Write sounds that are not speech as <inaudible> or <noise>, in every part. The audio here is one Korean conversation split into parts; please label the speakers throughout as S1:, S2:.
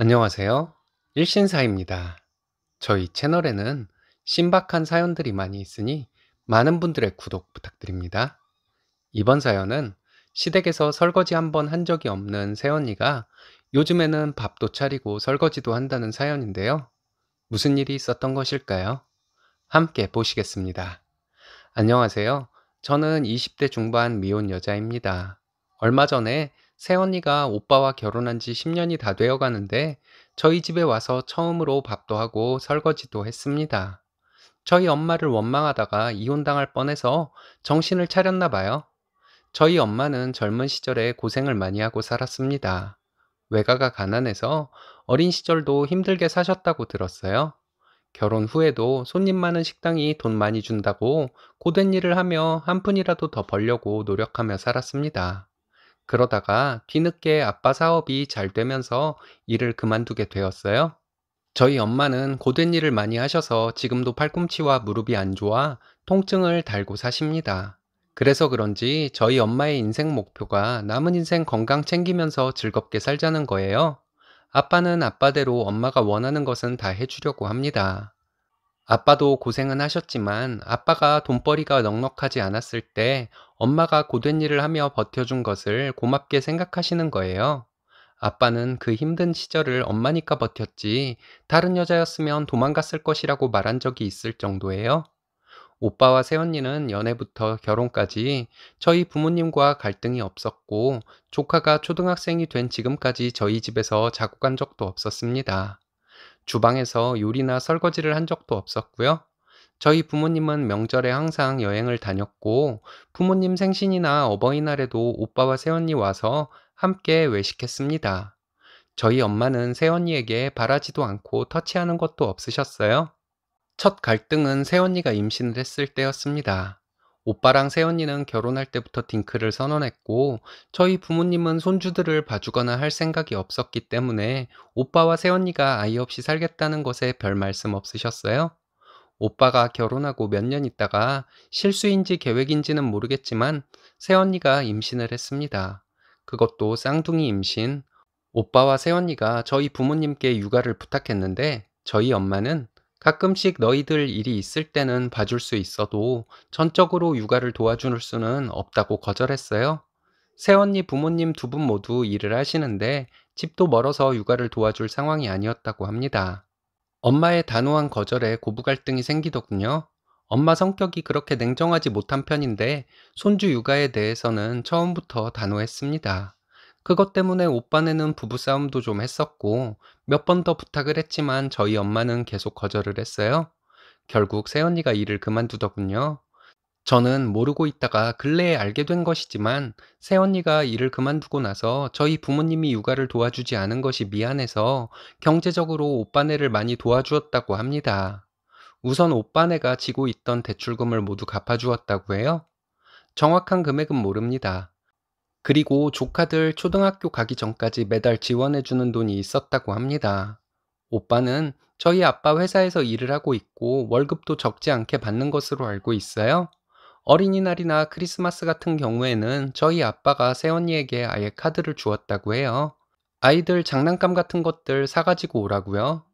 S1: 안녕하세요. 일신사입니다. 저희 채널에는 신박한 사연들이 많이 있으니 많은 분들의 구독 부탁드립니다. 이번 사연은 시댁에서 설거지 한 번 한 적이 없는 새언니가 요즘에는 밥도 차리고 설거지도 한다는 사연인데요. 무슨 일이 있었던 것일까요? 함께 보시겠습니다. 안녕하세요. 저는 20대 중반 미혼 여자입니다. 얼마 전에 새언니가 오빠와 결혼한 지 10년이 다 되어 가는데 저희 집에 와서 처음으로 밥도 하고 설거지도 했습니다. 저희 엄마를 원망하다가 이혼당할 뻔해서 정신을 차렸나 봐요. 저희 엄마는 젊은 시절에 고생을 많이 하고 살았습니다. 외가가 가난해서 어린 시절도 힘들게 사셨다고 들었어요. 결혼 후에도 손님 많은 식당이 돈 많이 준다고 고된 일을 하며 한 푼이라도 더 벌려고 노력하며 살았습니다. 그러다가 뒤늦게 아빠 사업이 잘 되면서 일을 그만두게 되었어요. 저희 엄마는 고된 일을 많이 하셔서 지금도 팔꿈치와 무릎이 안 좋아 통증을 달고 사십니다. 그래서 그런지 저희 엄마의 인생 목표가 남은 인생 건강 챙기면서 즐겁게 살자는 거예요. 아빠는 아빠대로 엄마가 원하는 것은 다 해주려고 합니다. 아빠도 고생은 하셨지만 아빠가 돈벌이가 넉넉하지 않았을 때 엄마가 고된 일을 하며 버텨준 것을 고맙게 생각하시는 거예요. 아빠는 그 힘든 시절을 엄마니까 버텼지 다른 여자였으면 도망갔을 것이라고 말한 적이 있을 정도예요. 오빠와 새언니는 연애부터 결혼까지 저희 부모님과 갈등이 없었고 조카가 초등학생이 된 지금까지 저희 집에서 자고 간 적도 없었습니다. 주방에서 요리나 설거지를 한 적도 없었고요. 저희 부모님은 명절에 항상 여행을 다녔고 부모님 생신이나 어버이날에도 오빠와 새언니 와서 함께 외식했습니다. 저희 엄마는 새언니에게 바라지도 않고 터치하는 것도 없으셨어요. 첫 갈등은 새언니가 임신을 했을 때였습니다. 오빠랑 새언니는 결혼할 때부터 딩크를 선언했고 저희 부모님은 손주들을 봐주거나 할 생각이 없었기 때문에 오빠와 새언니가 아이 없이 살겠다는 것에 별 말씀 없으셨어요? 오빠가 결혼하고 몇 년 있다가 실수인지 계획인지는 모르겠지만 새언니가 임신을 했습니다. 그것도 쌍둥이 임신. 오빠와 새언니가 저희 부모님께 육아를 부탁했는데 저희 엄마는 가끔씩 너희들 일이 있을 때는 봐줄 수 있어도 전적으로 육아를 도와줄 수는 없다고 거절했어요. 새언니 부모님 두 분 모두 일을 하시는데 집도 멀어서 육아를 도와줄 상황이 아니었다고 합니다. 엄마의 단호한 거절에 고부 갈등이 생기더군요. 엄마 성격이 그렇게 냉정하지 못한 편인데 손주 육아에 대해서는 처음부터 단호했습니다. 그것 때문에 오빠네는 부부싸움도 좀 했었고 몇 번 더 부탁을 했지만 저희 엄마는 계속 거절을 했어요. 결국 새언니가 일을 그만두더군요. 저는 모르고 있다가 근래에 알게 된 것이지만 새언니가 일을 그만두고 나서 저희 부모님이 육아를 도와주지 않은 것이 미안해서 경제적으로 오빠네를 많이 도와주었다고 합니다. 우선 오빠네가 지고 있던 대출금을 모두 갚아주었다고 해요? 정확한 금액은 모릅니다. 그리고 조카들 초등학교 가기 전까지 매달 지원해주는 돈이 있었다고 합니다. 오빠는 저희 아빠 회사에서 일을 하고 있고 월급도 적지 않게 받는 것으로 알고 있어요? 어린이날이나 크리스마스 같은 경우에는 저희 아빠가 새언니에게 아예 카드를 주었다고 해요. 아이들 장난감 같은 것들 사가지고 오라고요.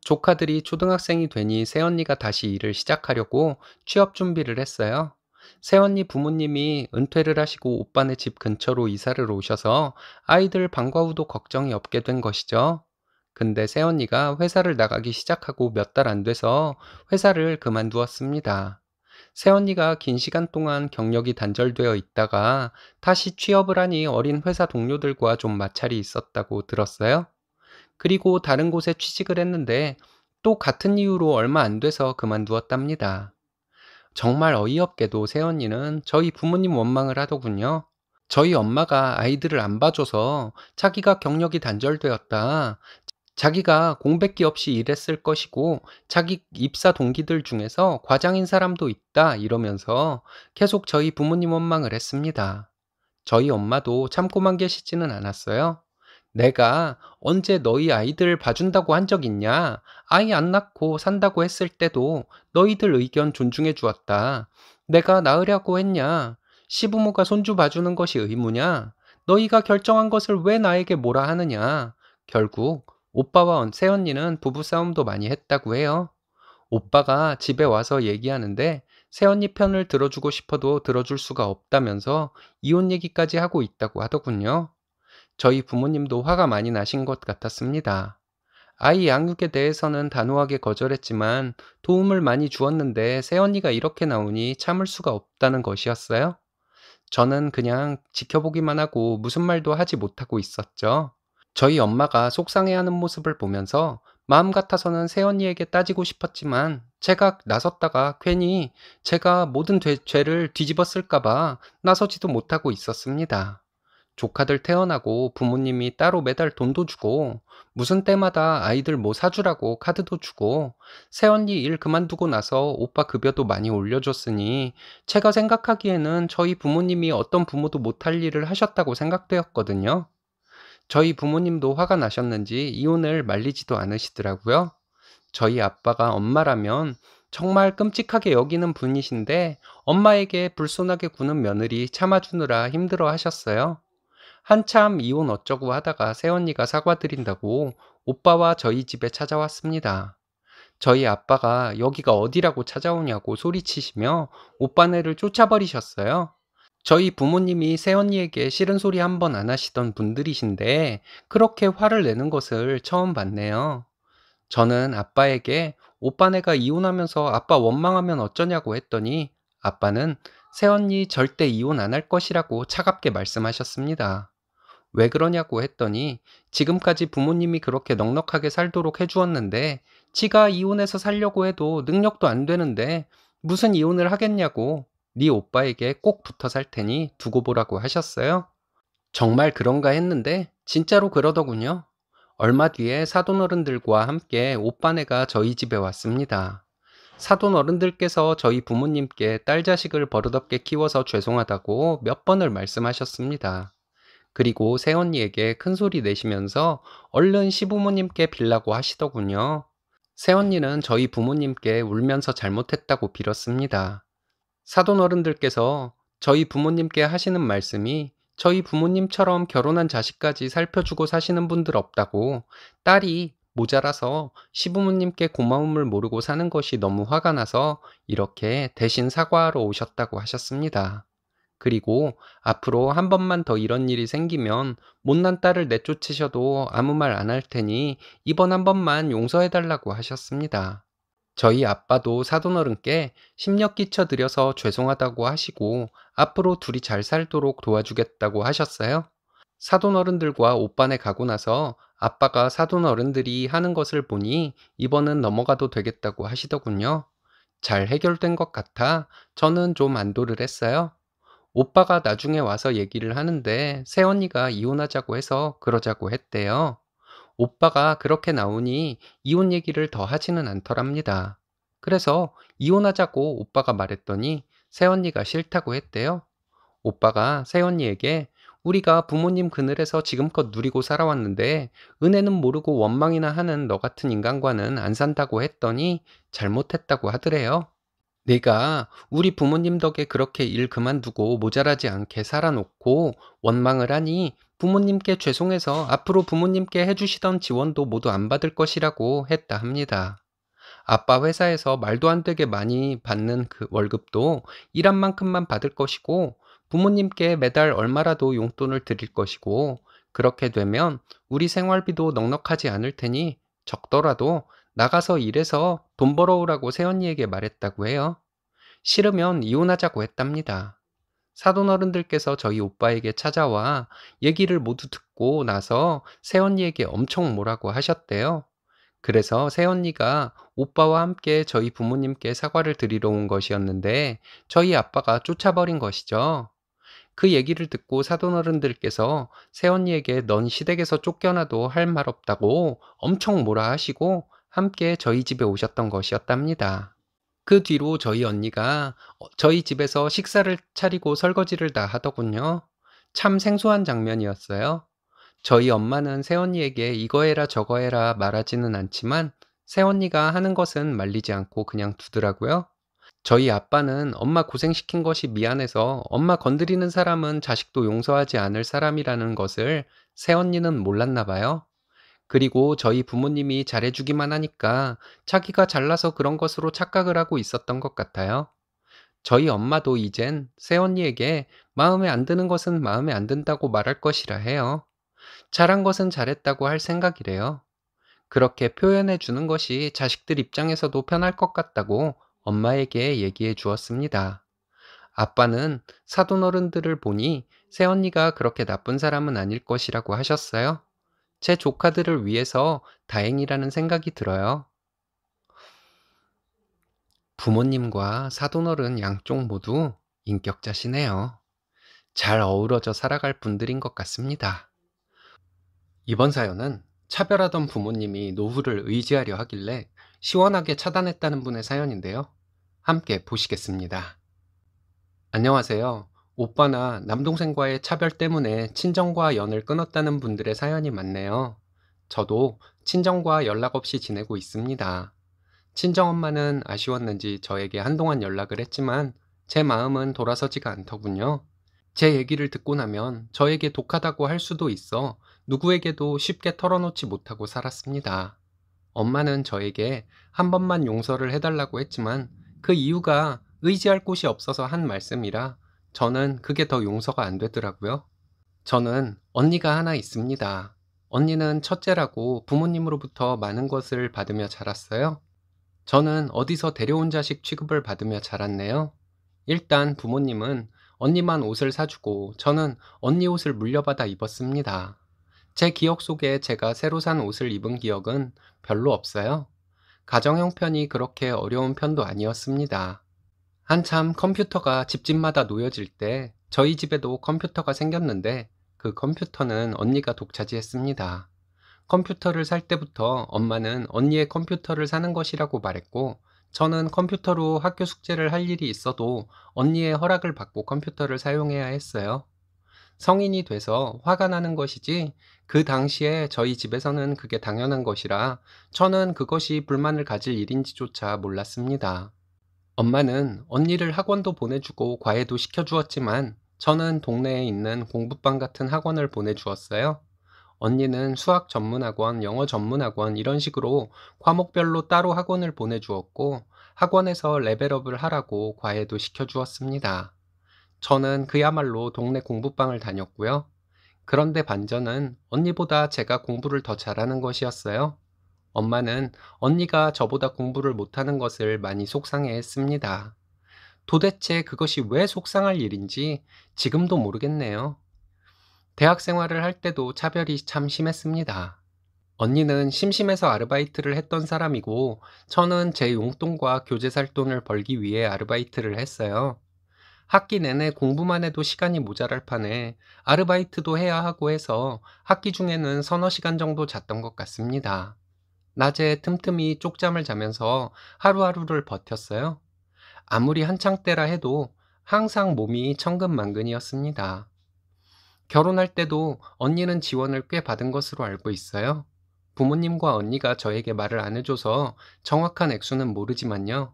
S1: 조카들이 초등학생이 되니 새언니가 다시 일을 시작하려고 취업 준비를 했어요. 새언니 부모님이 은퇴를 하시고 오빠네 집 근처로 이사를 오셔서 아이들 방과 후도 걱정이 없게 된 것이죠. 근데 새언니가 회사를 나가기 시작하고 몇 달 안 돼서 회사를 그만두었습니다. 새언니가 긴 시간 동안 경력이 단절되어 있다가 다시 취업을 하니 어린 회사 동료들과 좀 마찰이 있었다고 들었어요. 그리고 다른 곳에 취직을 했는데 또 같은 이유로 얼마 안 돼서 그만두었답니다. 정말 어이없게도 새언니는 저희 부모님 원망을 하더군요. 저희 엄마가 아이들을 안 봐줘서 자기가 경력이 단절되었다. 자기가 공백기 없이 일했을 것이고 자기 입사 동기들 중에서 과장인 사람도 있다 이러면서 계속 저희 부모님 원망을 했습니다. 저희 엄마도 참고만 계시지는 않았어요. 내가 언제 너희 아이들 봐준다고 한 적 있냐? 아이 안 낳고 산다고 했을 때도 너희들 의견 존중해 주었다. 내가 낳으려고 했냐? 시부모가 손주 봐주는 것이 의무냐? 너희가 결정한 것을 왜 나에게 뭐라 하느냐? 결국 오빠와 새언니는 부부싸움도 많이 했다고 해요. 오빠가 집에 와서 얘기하는데 새언니 편을 들어주고 싶어도 들어줄 수가 없다면서 이혼 얘기까지 하고 있다고 하더군요. 저희 부모님도 화가 많이 나신 것 같았습니다. 아이 양육에 대해서는 단호하게 거절했지만 도움을 많이 주었는데 새언니가 이렇게 나오니 참을 수가 없다는 것이었어요. 저는 그냥 지켜보기만 하고 무슨 말도 하지 못하고 있었죠. 저희 엄마가 속상해하는 모습을 보면서 마음 같아서는 새언니에게 따지고 싶었지만 제가 나섰다가 괜히 제가 모든 되, 죄를 뒤집었을까봐 나서지도 못하고 있었습니다. 조카들 태어나고 부모님이 따로 매달 돈도 주고 무슨 때마다 아이들 뭐 사주라고 카드도 주고 새언니 일 그만두고 나서 오빠 급여도 많이 올려줬으니 제가 생각하기에는 저희 부모님이 어떤 부모도 못할 일을 하셨다고 생각되었거든요. 저희 부모님도 화가 나셨는지 이혼을 말리지도 않으시더라고요. 저희 아빠가 엄마라면 정말 끔찍하게 여기는 분이신데 엄마에게 불손하게 구는 며느리 참아주느라 힘들어 하셨어요. 한참 이혼 어쩌고 하다가 새언니가 사과드린다고 오빠와 저희 집에 찾아왔습니다. 저희 아빠가 여기가 어디라고 찾아오냐고 소리치시며 오빠네를 쫓아버리셨어요. 저희 부모님이 새언니에게 싫은 소리 한 번 안 하시던 분들이신데 그렇게 화를 내는 것을 처음 봤네요. 저는 아빠에게 오빠네가 이혼하면서 아빠 원망하면 어쩌냐고 했더니 아빠는 새언니 절대 이혼 안 할 것이라고 차갑게 말씀하셨습니다. 왜 그러냐고 했더니 지금까지 부모님이 그렇게 넉넉하게 살도록 해주었는데 지가 이혼해서 살려고 해도 능력도 안 되는데 무슨 이혼을 하겠냐고 네 오빠에게 꼭 붙어 살 테니 두고 보라고 하셨어요. 정말 그런가 했는데 진짜로 그러더군요. 얼마 뒤에 사돈어른들과 함께 오빠네가 저희 집에 왔습니다. 사돈어른들께서 저희 부모님께 딸 자식을 버릇없게 키워서 죄송하다고 몇 번을 말씀하셨습니다. 그리고 새언니에게 큰소리 내시면서 얼른 시부모님께 빌라고 하시더군요. 새언니는 저희 부모님께 울면서 잘못했다고 빌었습니다. 사돈 어른들께서 저희 부모님께 하시는 말씀이 저희 부모님처럼 결혼한 자식까지 살펴주고 사시는 분들 없다고 딸이 모자라서 시부모님께 고마움을 모르고 사는 것이 너무 화가 나서 이렇게 대신 사과하러 오셨다고 하셨습니다. 그리고 앞으로 한 번만 더 이런 일이 생기면 못난 딸을 내쫓으셔도 아무 말 안 할 테니 이번 한 번만 용서해달라고 하셨습니다. 저희 아빠도 사돈어른께 심력 끼쳐드려서 죄송하다고 하시고 앞으로 둘이 잘 살도록 도와주겠다고 하셨어요. 사돈어른들과 오빠네 가고 나서 아빠가 사돈어른들이 하는 것을 보니 이번은 넘어가도 되겠다고 하시더군요. 잘 해결된 것 같아 저는 좀 안도를 했어요. 오빠가 나중에 와서 얘기를 하는데 새언니가 이혼하자고 해서 그러자고 했대요. 오빠가 그렇게 나오니 이혼 얘기를 더 하지는 않더랍니다. 그래서 이혼하자고 오빠가 말했더니 새언니가 싫다고 했대요. 오빠가 새언니에게 우리가 부모님 그늘에서 지금껏 누리고 살아왔는데 은혜는 모르고 원망이나 하는 너 같은 인간과는 안 산다고 했더니 잘못했다고 하더래요. 내가 우리 부모님 덕에 그렇게 일 그만두고 모자라지 않게 살아놓고 원망을 하니 부모님께 죄송해서 앞으로 부모님께 해주시던 지원도 모두 안 받을 것이라고 했다 합니다. 아빠 회사에서 말도 안 되게 많이 받는 그 월급도 일한 만큼만 받을 것이고 부모님께 매달 얼마라도 용돈을 드릴 것이고 그렇게 되면 우리 생활비도 넉넉하지 않을 테니 적더라도 나가서 일해서 돈 벌어오라고 새언니에게 말했다고 해요. 싫으면 이혼하자고 했답니다. 사돈어른들께서 저희 오빠에게 찾아와 얘기를 모두 듣고 나서 새언니에게 엄청 뭐라고 하셨대요. 그래서 새언니가 오빠와 함께 저희 부모님께 사과를 드리러 온 것이었는데 저희 아빠가 쫓아버린 것이죠. 그 얘기를 듣고 사돈어른들께서 새언니에게 넌 시댁에서 쫓겨나도 할 말 없다고 엄청 뭐라 하시고 함께 저희 집에 오셨던 것이었답니다. 그 뒤로 저희 언니가 어, 저희 집에서 식사를 차리고 설거지를 다 하더군요. 참 생소한 장면이었어요. 저희 엄마는 새언니에게 이거 해라 저거 해라 말하지는 않지만 새언니가 하는 것은 말리지 않고 그냥 두더라고요. 저희 아빠는 엄마 고생시킨 것이 미안해서 엄마 건드리는 사람은 자식도 용서하지 않을 사람이라는 것을 새언니는 몰랐나 봐요. 그리고 저희 부모님이 잘해주기만 하니까 자기가 잘나서 그런 것으로 착각을 하고 있었던 것 같아요. 저희 엄마도 이젠 새언니에게 마음에 안 드는 것은 마음에 안 든다고 말할 것이라 해요. 잘한 것은 잘했다고 할 생각이래요. 그렇게 표현해 주는 것이 자식들 입장에서도 편할 것 같다고 엄마에게 얘기해 주었습니다. 아빠는 사돈 어른들을 보니 새언니가 그렇게 나쁜 사람은 아닐 것이라고 하셨어요. 제 조카들을 위해서 다행이라는 생각이 들어요. 부모님과 사돈어른 양쪽 모두 인격자시네요. 잘 어우러져 살아갈 분들인 것 같습니다. 이번 사연은 차별하던 부모님이 노후를 의지하려 하길래 시원하게 차단했다는 분의 사연인데요. 함께 보시겠습니다. 안녕하세요. 오빠나 남동생과의 차별 때문에 친정과 연을 끊었다는 분들의 사연이 많네요. 저도 친정과 연락 없이 지내고 있습니다. 친정엄마는 아쉬웠는지 저에게 한동안 연락을 했지만 제 마음은 돌아서지가 않더군요. 제 얘기를 듣고 나면 저에게 독하다고 할 수도 있어 누구에게도 쉽게 털어놓지 못하고 살았습니다. 엄마는 저에게 한 번만 용서를 해달라고 했지만 그 이유가 의지할 곳이 없어서 한 말씀이라 저는 그게 더 용서가 안 되더라고요. 저는 언니가 하나 있습니다. 언니는 첫째라고 부모님으로부터 많은 것을 받으며 자랐어요. 저는 어디서 데려온 자식 취급을 받으며 자랐네요. 일단 부모님은 언니만 옷을 사주고 저는 언니 옷을 물려받아 입었습니다. 제 기억 속에 제가 새로 산 옷을 입은 기억은 별로 없어요. 가정 형편이 그렇게 어려운 편도 아니었습니다. 한참 컴퓨터가 집집마다 놓여질 때 저희 집에도 컴퓨터가 생겼는데 그 컴퓨터는 언니가 독차지했습니다. 컴퓨터를 살 때부터 엄마는 언니의 컴퓨터를 사는 것이라고 말했고 저는 컴퓨터로 학교 숙제를 할 일이 있어도 언니의 허락을 받고 컴퓨터를 사용해야 했어요. 성인이 돼서 화가 나는 것이지 그 당시에 저희 집에서는 그게 당연한 것이라 저는 그것이 불만을 가질 일인지조차 몰랐습니다. 엄마는 언니를 학원도 보내주고 과외도 시켜주었지만 저는 동네에 있는 공부방 같은 학원을 보내주었어요. 언니는 수학 전문학원, 영어 전문학원 이런 식으로 과목별로 따로 학원을 보내주었고 학원에서 레벨업을 하라고 과외도 시켜주었습니다. 저는 그야말로 동네 공부방을 다녔고요. 그런데 반전은 언니보다 제가 공부를 더 잘하는 것이었어요. 엄마는 언니가 저보다 공부를 못하는 것을 많이 속상해 했습니다. 도대체 그것이 왜 속상할 일인지 지금도 모르겠네요. 대학 생활을 할 때도 차별이 참 심했습니다. 언니는 심심해서 아르바이트를 했던 사람이고, 저는 제 용돈과 교재 살 돈을 벌기 위해 아르바이트를 했어요. 학기 내내 공부만 해도 시간이 모자랄 판에 아르바이트도 해야 하고 해서 학기 중에는 서너 시간 정도 잤던 것 같습니다. 낮에 틈틈이 쪽잠을 자면서 하루하루를 버텼어요. 아무리 한창 때라 해도 항상 몸이 천근만근이었습니다. 결혼할 때도 언니는 지원을 꽤 받은 것으로 알고 있어요. 부모님과 언니가 저에게 말을 안 해줘서 정확한 액수는 모르지만요.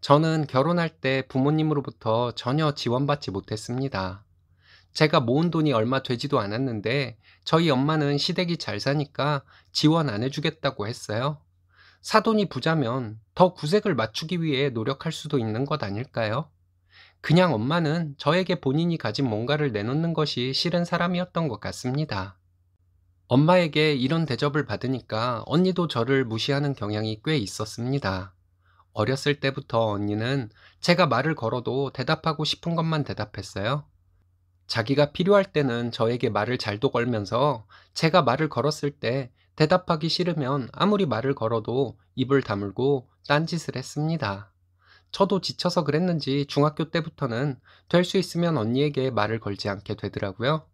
S1: 저는 결혼할 때 부모님으로부터 전혀 지원받지 못했습니다. 제가 모은 돈이 얼마 되지도 않았는데 저희 엄마는 시댁이 잘 사니까 지원 안 해주겠다고 했어요. 사돈이 부자면 더 구색을 맞추기 위해 노력할 수도 있는 것 아닐까요? 그냥 엄마는 저에게 본인이 가진 뭔가를 내놓는 것이 싫은 사람이었던 것 같습니다. 엄마에게 이런 대접을 받으니까 언니도 저를 무시하는 경향이 꽤 있었습니다. 어렸을 때부터 언니는 제가 말을 걸어도 대답하고 싶은 것만 대답했어요. 자기가 필요할 때는 저에게 말을 잘도 걸면서 제가 말을 걸었을 때 대답하기 싫으면 아무리 말을 걸어도 입을 다물고 딴짓을 했습니다. 저도 지쳐서 그랬는지 중학교 때부터는 될 수 있으면 언니에게 말을 걸지 않게 되더라고요.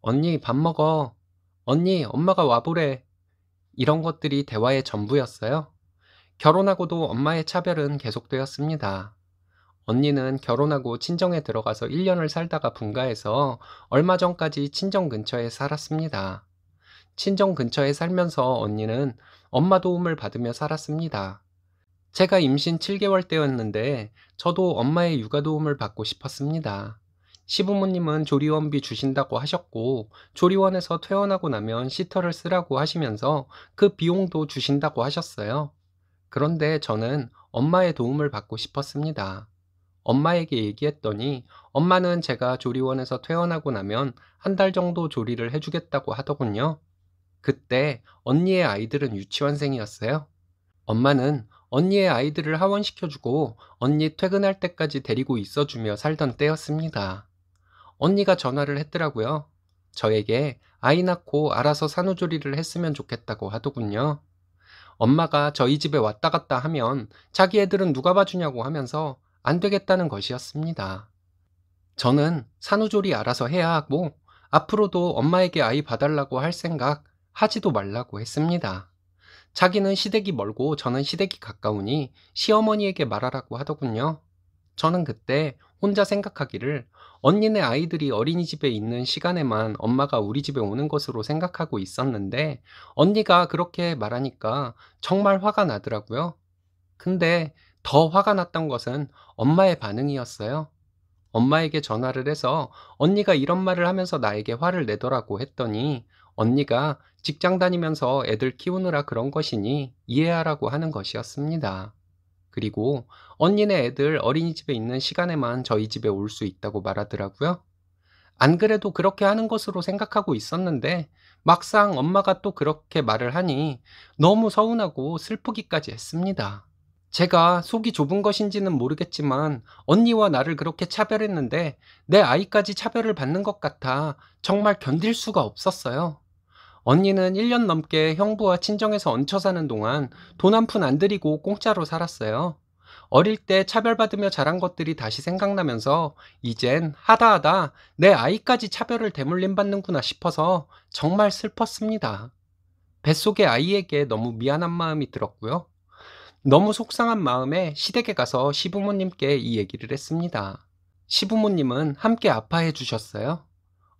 S1: 언니 밥 먹어. 언니 엄마가 와보래. 이런 것들이 대화의 전부였어요. 결혼하고도 엄마의 차별은 계속되었습니다. 언니는 결혼하고 친정에 들어가서 1년을 살다가 분가해서 얼마 전까지 친정 근처에 살았습니다. 친정 근처에 살면서 언니는 엄마 도움을 받으며 살았습니다. 제가 임신 7개월 때였는데 저도 엄마의 육아 도움을 받고 싶었습니다. 시부모님은 조리원비 주신다고 하셨고 조리원에서 퇴원하고 나면 시터를 쓰라고 하시면서 그 비용도 주신다고 하셨어요. 그런데 저는 엄마의 도움을 받고 싶었습니다. 엄마에게 얘기했더니 엄마는 제가 조리원에서 퇴원하고 나면 한 달 정도 조리를 해주겠다고 하더군요. 그때 언니의 아이들은 유치원생이었어요. 엄마는 언니의 아이들을 하원시켜주고 언니 퇴근할 때까지 데리고 있어주며 살던 때였습니다. 언니가 전화를 했더라고요. 저에게 아이 낳고 알아서 산후조리를 했으면 좋겠다고 하더군요. 엄마가 저희 집에 왔다 갔다 하면 자기 애들은 누가 봐주냐고 하면서 안 되겠다는 것이었습니다. 저는 산후조리 알아서 해야 하고 앞으로도 엄마에게 아이 봐달라고 할 생각 하지도 말라고 했습니다. 자기는 시댁이 멀고 저는 시댁이 가까우니 시어머니에게 말하라고 하더군요. 저는 그때 혼자 생각하기를 언니네 아이들이 어린이집에 있는 시간에만 엄마가 우리 집에 오는 것으로 생각하고 있었는데 언니가 그렇게 말하니까 정말 화가 나더라고요. 근데 더 화가 났던 것은 엄마의 반응이었어요. 엄마에게 전화를 해서 언니가 이런 말을 하면서 나에게 화를 내더라고 했더니 언니가 직장 다니면서 애들 키우느라 그런 것이니 이해하라고 하는 것이었습니다. 그리고 언니네 애들 어린이집에 있는 시간에만 저희 집에 올 수 있다고 말하더라고요. 안 그래도 그렇게 하는 것으로 생각하고 있었는데 막상 엄마가 또 그렇게 말을 하니 너무 서운하고 슬프기까지 했습니다. 제가 속이 좁은 것인지는 모르겠지만 언니와 나를 그렇게 차별했는데 내 아이까지 차별을 받는 것 같아 정말 견딜 수가 없었어요. 언니는 1년 넘게 형부와 친정에서 얹혀 사는 동안 돈 한 푼 안 들이고 공짜로 살았어요. 어릴 때 차별받으며 자란 것들이 다시 생각나면서 이젠 하다하다 내 아이까지 차별을 대물림 받는구나 싶어서 정말 슬펐습니다. 뱃속의 아이에게 너무 미안한 마음이 들었고요. 너무 속상한 마음에 시댁에 가서 시부모님께 이 얘기를 했습니다. 시부모님은 함께 아파해 주셨어요.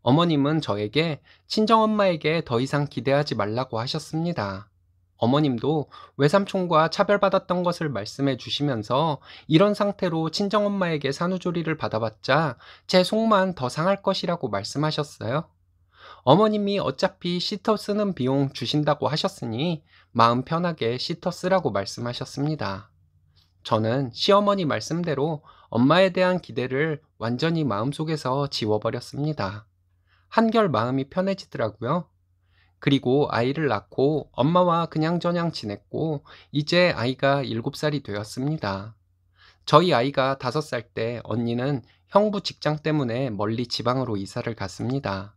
S1: 어머님은 저에게 친정엄마에게 더 이상 기대하지 말라고 하셨습니다. 어머님도 외삼촌과 차별받았던 것을 말씀해 주시면서 이런 상태로 친정엄마에게 산후조리를 받아봤자 제 속만 더 상할 것이라고 말씀하셨어요. 어머님이 어차피 시터 쓰는 비용 주신다고 하셨으니 마음 편하게 시터 쓰라고 말씀하셨습니다. 저는 시어머니 말씀대로 엄마에 대한 기대를 완전히 마음속에서 지워버렸습니다. 한결 마음이 편해지더라고요. 그리고 아이를 낳고 엄마와 그냥저냥 지냈고 이제 아이가 7살이 되었습니다. 저희 아이가 5살 때 언니는 형부 직장 때문에 멀리 지방으로 이사를 갔습니다.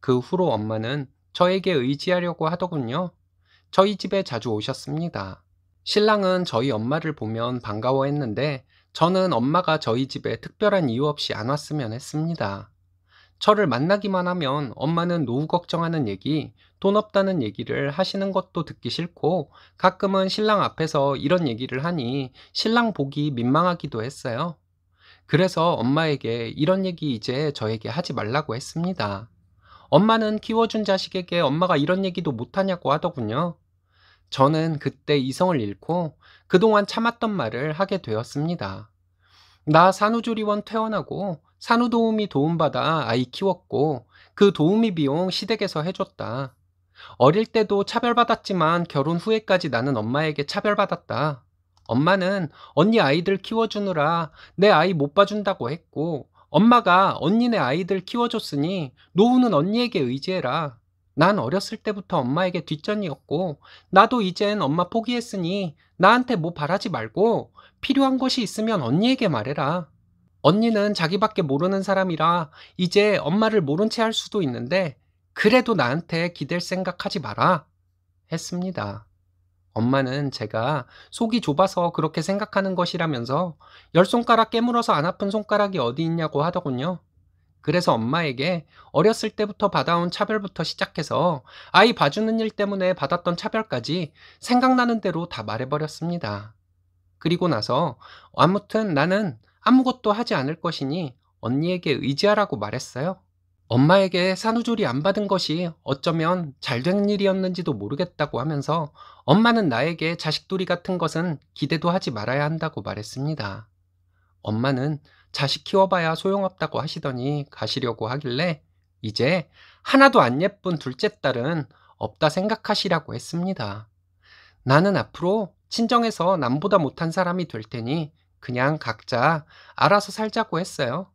S1: 그 후로 엄마는 저에게 의지하려고 하더군요. 저희 집에 자주 오셨습니다. 신랑은 저희 엄마를 보면 반가워했는데 저는 엄마가 저희 집에 특별한 이유 없이 안 왔으면 했습니다. 저를 만나기만 하면 엄마는 노후 걱정하는 얘기, 돈 없다는 얘기를 하시는 것도 듣기 싫고 가끔은 신랑 앞에서 이런 얘기를 하니 신랑 보기 민망하기도 했어요. 그래서 엄마에게 이런 얘기 이제 저에게 하지 말라고 했습니다. 엄마는 키워준 자식에게 엄마가 이런 얘기도 못하냐고 하더군요. 저는 그때 이성을 잃고 그동안 참았던 말을 하게 되었습니다. 나 산후조리원 퇴원하고 산후도우미 도움받아 아이 키웠고 그 도우미 비용 시댁에서 해줬다. 어릴 때도 차별받았지만 결혼 후에까지 나는 엄마에게 차별받았다. 엄마는 언니 아이들 키워주느라 내 아이 못 봐준다고 했고 엄마가 언니네 아이들 키워줬으니 노후는 언니에게 의지해라. 난 어렸을 때부터 엄마에게 뒷전이었고, 나도 이젠 엄마 포기했으니 나한테 뭐 바라지 말고 필요한 것이 있으면 언니에게 말해라. 언니는 자기밖에 모르는 사람이라 이제 엄마를 모른 채 할 수도 있는데, 그래도 나한테 기댈 생각하지 마라. 했습니다. 엄마는 제가 속이 좁아서 그렇게 생각하는 것이라면서 열 손가락 깨물어서 안 아픈 손가락이 어디 있냐고 하더군요. 그래서 엄마에게 어렸을 때부터 받아온 차별부터 시작해서 아이 봐주는 일 때문에 받았던 차별까지 생각나는 대로 다 말해버렸습니다. 그리고 나서 아무튼 나는 아무것도 하지 않을 것이니 언니에게 의지하라고 말했어요. 엄마에게 산후조리 안 받은 것이 어쩌면 잘 된 일이었는지도 모르겠다고 하면서 엄마는 나에게 자식돌이 같은 것은 기대도 하지 말아야 한다고 말했습니다. 엄마는 자식 키워봐야 소용없다고 하시더니 가시려고 하길래 이제 하나도 안 예쁜 둘째 딸은 없다 생각하시라고 했습니다. 나는 앞으로 친정에서 남보다 못한 사람이 될 테니 그냥 각자 알아서 살자고 했어요.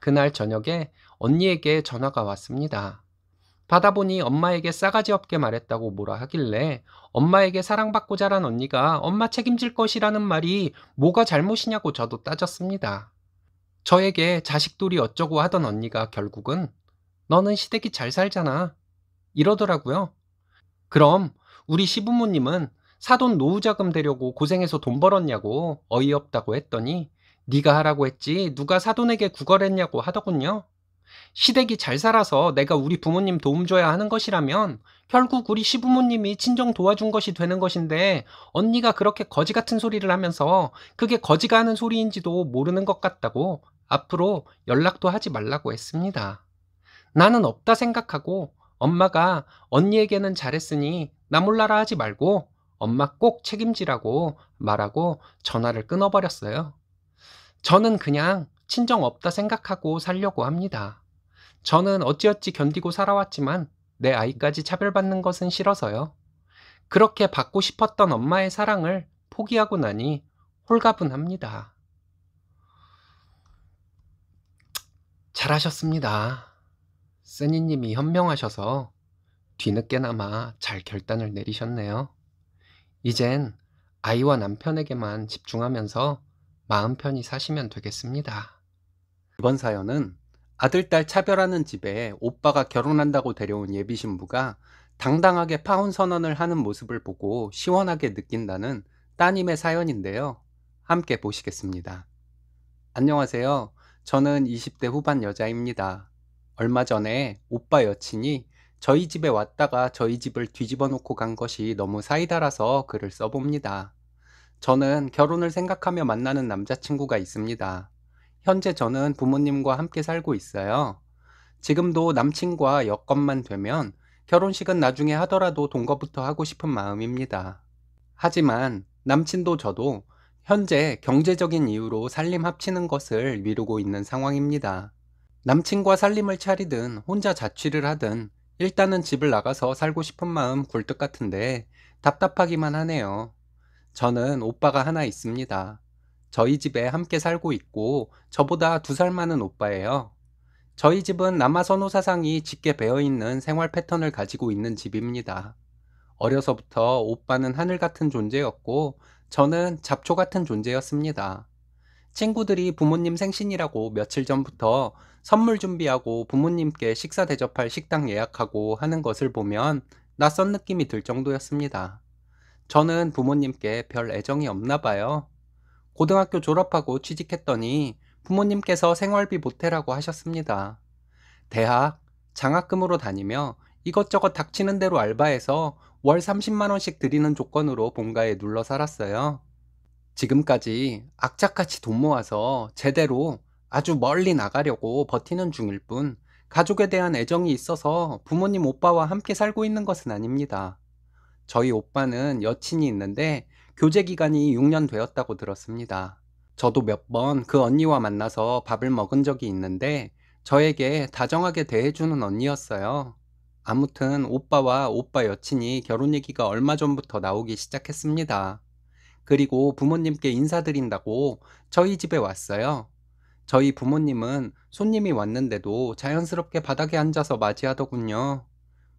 S1: 그날 저녁에 언니에게 전화가 왔습니다. 받아보니 엄마에게 싸가지 없게 말했다고 뭐라 하길래 엄마에게 사랑받고 자란 언니가 엄마 책임질 것이라는 말이 뭐가 잘못이냐고 저도 따졌습니다. 저에게 자식돌이 어쩌고 하던 언니가 결국은 너는 시댁이 잘 살잖아. 이러더라고요. 그럼 우리 시부모님은 사돈 노후자금 되려고 고생해서 돈 벌었냐고 어이없다고 했더니 네가 하라고 했지 누가 사돈에게 구걸했냐고 하더군요. 시댁이 잘 살아서 내가 우리 부모님 도움 줘야 하는 것이라면 결국 우리 시부모님이 친정 도와준 것이 되는 것인데 언니가 그렇게 거지 같은 소리를 하면서 그게 거지가 하는 소리인지도 모르는 것 같다고 앞으로 연락도 하지 말라고 했습니다. 나는 없다 생각하고 엄마가 언니에게는 잘했으니 나 몰라라 하지 말고 엄마 꼭 책임지라고 말하고 전화를 끊어버렸어요. 저는 그냥 친정 없다 생각하고 살려고 합니다. 저는 어찌어찌 견디고 살아왔지만 내 아이까지 차별받는 것은 싫어서요. 그렇게 받고 싶었던 엄마의 사랑을 포기하고 나니 홀가분합니다. 잘하셨습니다. 쓰니님이 현명하셔서 뒤늦게나마 잘 결단을 내리셨네요. 이젠 아이와 남편에게만 집중하면서 마음 편히 사시면 되겠습니다. 이번 사연은 아들, 딸 차별하는 집에 오빠가 결혼한다고 데려온 예비신부가 당당하게 파혼 선언을 하는 모습을 보고 시원하게 느낀다는 따님의 사연인데요. 함께 보시겠습니다. 안녕하세요. 저는 20대 후반 여자입니다. 얼마 전에 오빠 여친이 저희 집에 왔다가 저희 집을 뒤집어 놓고 간 것이 너무 사이다라서 글을 써봅니다. 저는 결혼을 생각하며 만나는 남자친구가 있습니다. 현재 저는 부모님과 함께 살고 있어요. 지금도 남친과 여건만 되면 결혼식은 나중에 하더라도 동거부터 하고 싶은 마음입니다. 하지만 남친도 저도 현재 경제적인 이유로 살림 합치는 것을 미루고 있는 상황입니다. 남친과 살림을 차리든 혼자 자취를 하든 일단은 집을 나가서 살고 싶은 마음 굴뚝 같은데 답답하기만 하네요. 저는 오빠가 하나 있습니다. 저희 집에 함께 살고 있고 저보다 두 살 많은 오빠예요. 저희 집은 남아선호 사상이 짙게 배어있는 생활 패턴을 가지고 있는 집입니다. 어려서부터 오빠는 하늘 같은 존재였고 저는 잡초 같은 존재였습니다. 친구들이 부모님 생신이라고 며칠 전부터 선물 준비하고 부모님께 식사 대접할 식당 예약하고 하는 것을 보면 낯선 느낌이 들 정도였습니다. 저는 부모님께 별 애정이 없나 봐요. 고등학교 졸업하고 취직했더니 부모님께서 생활비 보태라고 하셨습니다. 대학, 장학금으로 다니며 이것저것 닥치는 대로 알바해서 월 30만원씩 드리는 조건으로 본가에 눌러 살았어요. 지금까지 악착같이 돈 모아서 제대로 아주 멀리 나가려고 버티는 중일 뿐 가족에 대한 애정이 있어서 부모님 오빠와 함께 살고 있는 것은 아닙니다. 저희 오빠는 여친이 있는데 교제 기간이 6년 되었다고 들었습니다. 저도 몇 번 그 언니와 만나서 밥을 먹은 적이 있는데 저에게 다정하게 대해주는 언니였어요. 아무튼 오빠와 오빠 여친이 결혼 얘기가 얼마 전부터 나오기 시작했습니다. 그리고 부모님께 인사드린다고 저희 집에 왔어요. 저희 부모님은 손님이 왔는데도 자연스럽게 바닥에 앉아서 맞이하더군요.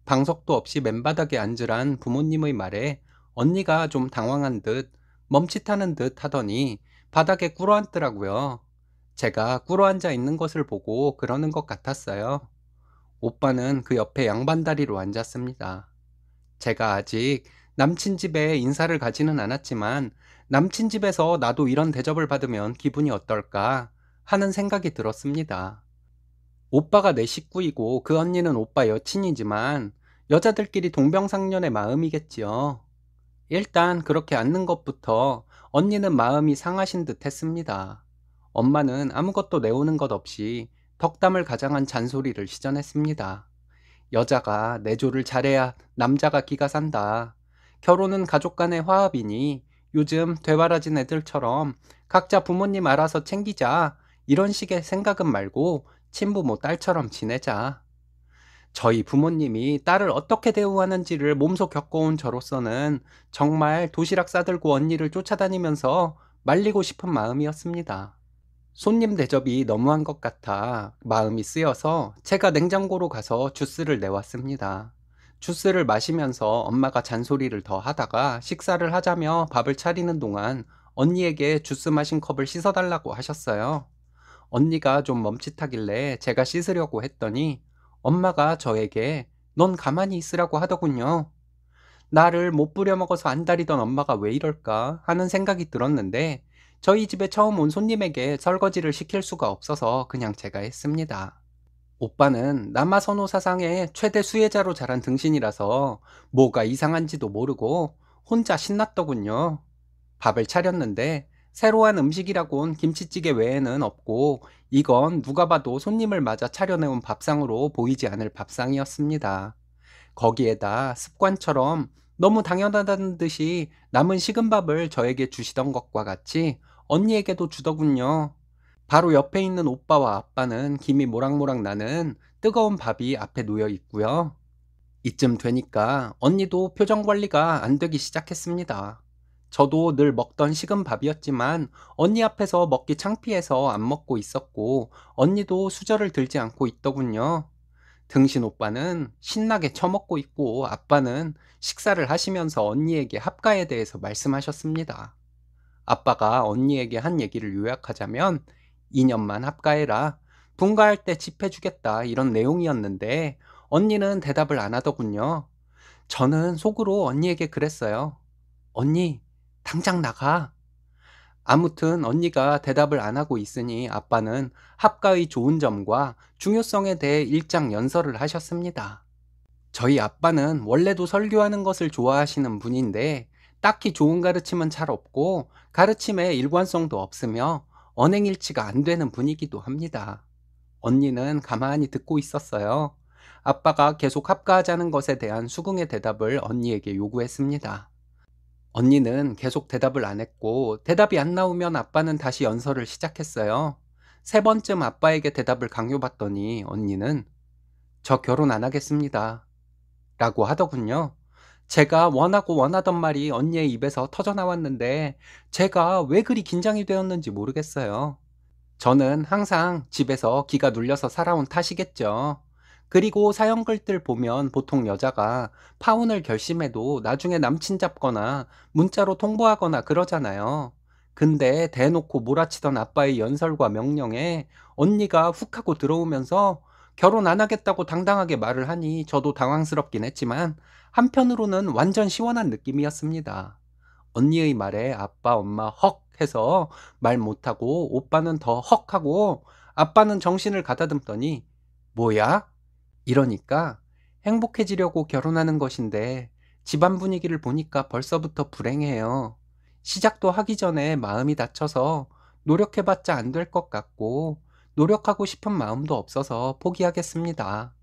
S1: 방석도 없이 맨바닥에 앉으란 부모님의 말에 언니가 좀 당황한 듯 멈칫하는 듯 하더니 바닥에 꿇어앉더라고요. 제가 꿇어앉아 있는 것을 보고 그러는 것 같았어요. 오빠는 그 옆에 양반다리로 앉았습니다. 제가 아직 남친 집에 인사를 가지는 않았지만 남친 집에서 나도 이런 대접을 받으면 기분이 어떨까 하는 생각이 들었습니다. 오빠가 내 식구이고 그 언니는 오빠 여친이지만 여자들끼리 동병상련의 마음이겠지요. 일단 그렇게 앉는 것부터 언니는 마음이 상하신 듯 했습니다. 엄마는 아무것도 내오는 것 없이 덕담을 가장한 잔소리를 시전했습니다. 여자가 내조를 잘해야 남자가 기가 산다. 결혼은 가족 간의 화합이니 요즘 되바라진 애들처럼 각자 부모님 알아서 챙기자 이런 식의 생각은 말고 친부모 딸처럼 지내자. 저희 부모님이 딸을 어떻게 대우하는지를 몸소 겪어온 저로서는 정말 도시락 싸들고 언니를 쫓아다니면서 말리고 싶은 마음이었습니다. 손님 대접이 너무한 것 같아 마음이 쓰여서 제가 냉장고로 가서 주스를 내왔습니다. 주스를 마시면서 엄마가 잔소리를 더 하다가 식사를 하자며 밥을 차리는 동안 언니에게 주스 마신 컵을 씻어달라고 하셨어요. 언니가 좀 멈칫하길래 제가 씻으려고 했더니 엄마가 저에게 넌 가만히 있으라고 하더군요. 나를 못 부려먹어서 안달이던 엄마가 왜 이럴까 하는 생각이 들었는데 저희 집에 처음 온 손님에게 설거지를 시킬 수가 없어서 그냥 제가 했습니다. 오빠는 남아선호 사상의 최대 수혜자로 자란 등신이라서 뭐가 이상한지도 모르고 혼자 신났더군요. 밥을 차렸는데 새로운 음식이라곤 김치찌개 외에는 없고 이건 누가 봐도 손님을 맞아 차려내온 밥상으로 보이지 않을 밥상이었습니다. 거기에다 습관처럼 너무 당연하다는 듯이 남은 식은 밥을 저에게 주시던 것과 같이 언니에게도 주더군요. 바로 옆에 있는 오빠와 아빠는 김이 모락모락 나는 뜨거운 밥이 앞에 놓여 있고요. 이쯤 되니까 언니도 표정 관리가 안 되기 시작했습니다. 저도 늘 먹던 식은 밥이었지만 언니 앞에서 먹기 창피해서 안 먹고 있었고 언니도 수저를 들지 않고 있더군요. 등신 오빠는 신나게 처먹고 있고 아빠는 식사를 하시면서 언니에게 합가에 대해서 말씀하셨습니다. 아빠가 언니에게 한 얘기를 요약하자면 2년만 합가해라. 분가할 때집 해주겠다. 이런 내용이었는데 언니는 대답을 안 하더군요. 저는 속으로 언니에게 그랬어요. 언니, 당장 나가. 아무튼 언니가 대답을 안 하고 있으니 아빠는 합가의 좋은 점과 중요성에 대해 일장 연설을 하셨습니다. 저희 아빠는 원래도 설교하는 것을 좋아하시는 분인데 딱히 좋은 가르침은 잘 없고 가르침의 일관성도 없으며 언행일치가 안 되는 분이기도 합니다. 언니는 가만히 듣고 있었어요. 아빠가 계속 합가하자는 것에 대한 수긍의 대답을 언니에게 요구했습니다. 언니는 계속 대답을 안 했고 대답이 안 나오면 아빠는 다시 연설을 시작했어요. 세 번쯤 아빠에게 대답을 강요받더니 언니는 저 결혼 안 하겠습니다. 라고 하더군요. 제가 원하고 원하던 말이 언니의 입에서 터져 나왔는데 제가 왜 그리 긴장이 되었는지 모르겠어요. 저는 항상 집에서 기가 눌려서 살아온 탓이겠죠. 그리고 사연글들 보면 보통 여자가 파혼을 결심해도 나중에 남친 잡거나 문자로 통보하거나 그러잖아요. 근데 대놓고 몰아치던 아빠의 연설과 명령에 언니가 훅 하고 들어오면서 결혼 안 하겠다고 당당하게 말을 하니 저도 당황스럽긴 했지만 한편으로는 완전 시원한 느낌이었습니다. 언니의 말에 아빠 엄마 헉 해서 말 못하고 오빠는 더 헉 하고 아빠는 정신을 가다듬더니 뭐야? 이러니까 행복해지려고 결혼하는 것인데 집안 분위기를 보니까 벌써부터 불행해요. 시작도 하기 전에 마음이 다쳐서 노력해봤자 안 될 것 같고 노력하고 싶은 마음도 없어서 포기하겠습니다.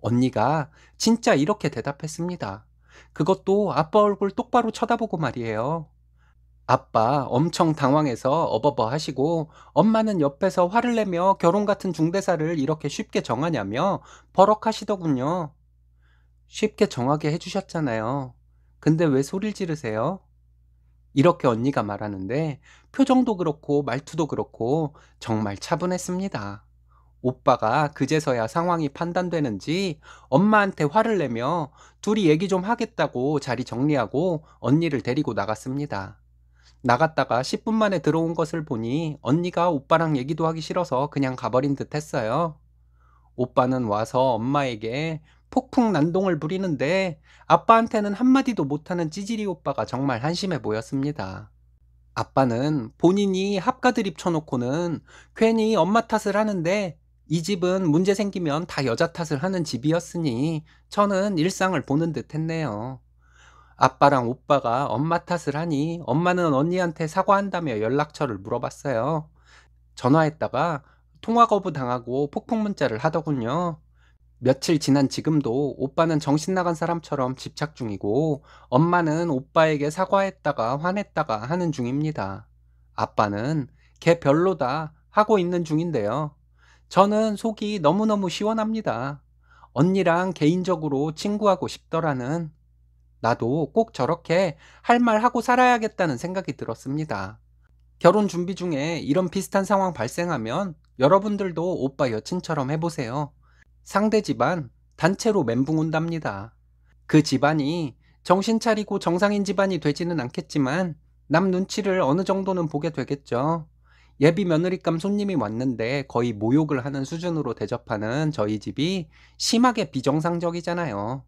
S1: 언니가 진짜 이렇게 대답했습니다. 그것도 아빠 얼굴 똑바로 쳐다보고 말이에요. 아빠 엄청 당황해서 어버버 하시고 엄마는 옆에서 화를 내며 결혼 같은 중대사를 이렇게 쉽게 정하냐며 버럭하시더군요. 쉽게 정하게 해주셨잖아요. 근데 왜 소리를 지르세요? 이렇게 언니가 말하는데 표정도 그렇고 말투도 그렇고 정말 차분했습니다. 오빠가 그제서야 상황이 판단되는지 엄마한테 화를 내며 둘이 얘기 좀 하겠다고 자리 정리하고 언니를 데리고 나갔습니다. 나갔다가 10분 만에 들어온 것을 보니 언니가 오빠랑 얘기도 하기 싫어서 그냥 가버린 듯 했어요. 오빠는 와서 엄마에게 폭풍 난동을 부리는데 아빠한테는 한마디도 못하는 찌질이 오빠가 정말 한심해 보였습니다. 아빠는 본인이 합가드립 쳐놓고는 괜히 엄마 탓을 하는데 이 집은 문제 생기면 다 여자 탓을 하는 집이었으니 저는 일상을 보는 듯 했네요. 아빠랑 오빠가 엄마 탓을 하니 엄마는 언니한테 사과한다며 연락처를 물어봤어요. 전화했다가 통화 거부 당하고 폭풍 문자를 하더군요. 며칠 지난 지금도 오빠는 정신 나간 사람처럼 집착 중이고 엄마는 오빠에게 사과했다가 화냈다가 하는 중입니다. 아빠는 걔 별로다 하고 있는 중인데요. 저는 속이 너무너무 시원합니다. 언니랑 개인적으로 친구하고 싶더라는 나도 꼭 저렇게 할 말 하고 살아야겠다는 생각이 들었습니다. 결혼 준비 중에 이런 비슷한 상황 발생하면 여러분들도 오빠 여친처럼 해보세요. 상대 집안 단체로 멘붕 온답니다. 그 집안이 정신 차리고 정상인 집안이 되지는 않겠지만 남 눈치를 어느 정도는 보게 되겠죠. 예비 며느리감 손님이 왔는데 거의 모욕을 하는 수준으로 대접하는 저희 집이 심하게 비정상적이잖아요.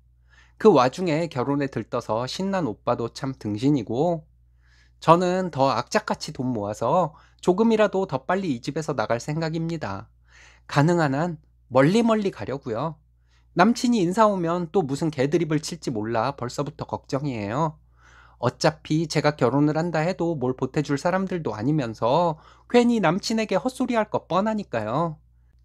S1: 그 와중에 결혼에 들떠서 신난 오빠도 참 등신이고 저는 더 악착같이 돈 모아서 조금이라도 더 빨리 이 집에서 나갈 생각입니다. 가능한 한 멀리 멀리 가려고요. 남친이 인사 오면 또 무슨 개드립을 칠지 몰라 벌써부터 걱정이에요. 어차피 제가 결혼을 한다 해도 뭘 보태줄 사람들도 아니면서 괜히 남친에게 헛소리할 것 뻔하니까요.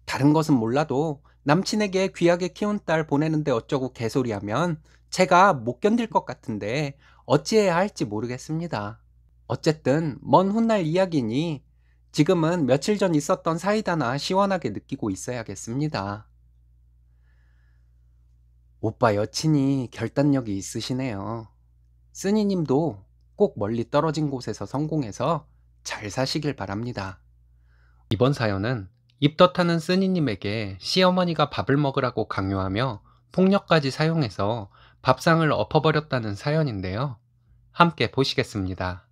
S1: 다른 것은 몰라도 남친에게 귀하게 키운 딸 보내는데 어쩌고 개소리 하면 제가 못 견딜 것 같은데 어찌해야 할지 모르겠습니다. 어쨌든 먼 훗날 이야기니 지금은 며칠 전 있었던 사이다나 시원하게 느끼고 있어야겠습니다. 오빠 여친이 결단력이 있으시네요. 쓰니님도 꼭 멀리 떨어진 곳에서 성공해서 잘 사시길 바랍니다. 이번 사연은 입덧하는 쓰니님에게 시어머니가 밥을 먹으라고 강요하며 폭력까지 사용해서 밥상을 엎어버렸다는 사연인데요. 함께 보시겠습니다.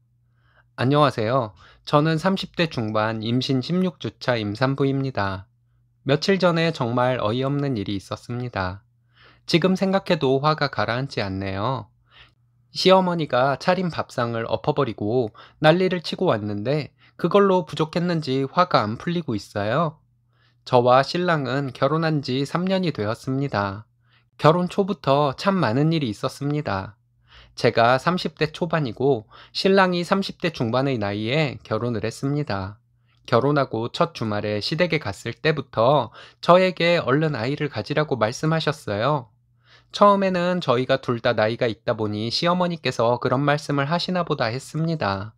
S1: 안녕하세요. 저는 30대 중반 임신 16주차 임산부입니다. 며칠 전에 정말 어이없는 일이 있었습니다. 지금 생각해도 화가 가라앉지 않네요. 시어머니가 차린 밥상을 엎어버리고 난리를 치고 왔는데 그걸로 부족했는지 화가 안 풀리고 있어요. 저와 신랑은 결혼한 지 3년이 되었습니다. 결혼 초부터 참 많은 일이 있었습니다. 제가 30대 초반이고 신랑이 30대 중반의 나이에 결혼을 했습니다. 결혼하고 첫 주말에 시댁에 갔을 때부터 저에게 얼른 아이를 가지라고 말씀하셨어요. 처음에는 저희가 둘 다 나이가 있다 보니 시어머니께서 그런 말씀을 하시나 보다 했습니다.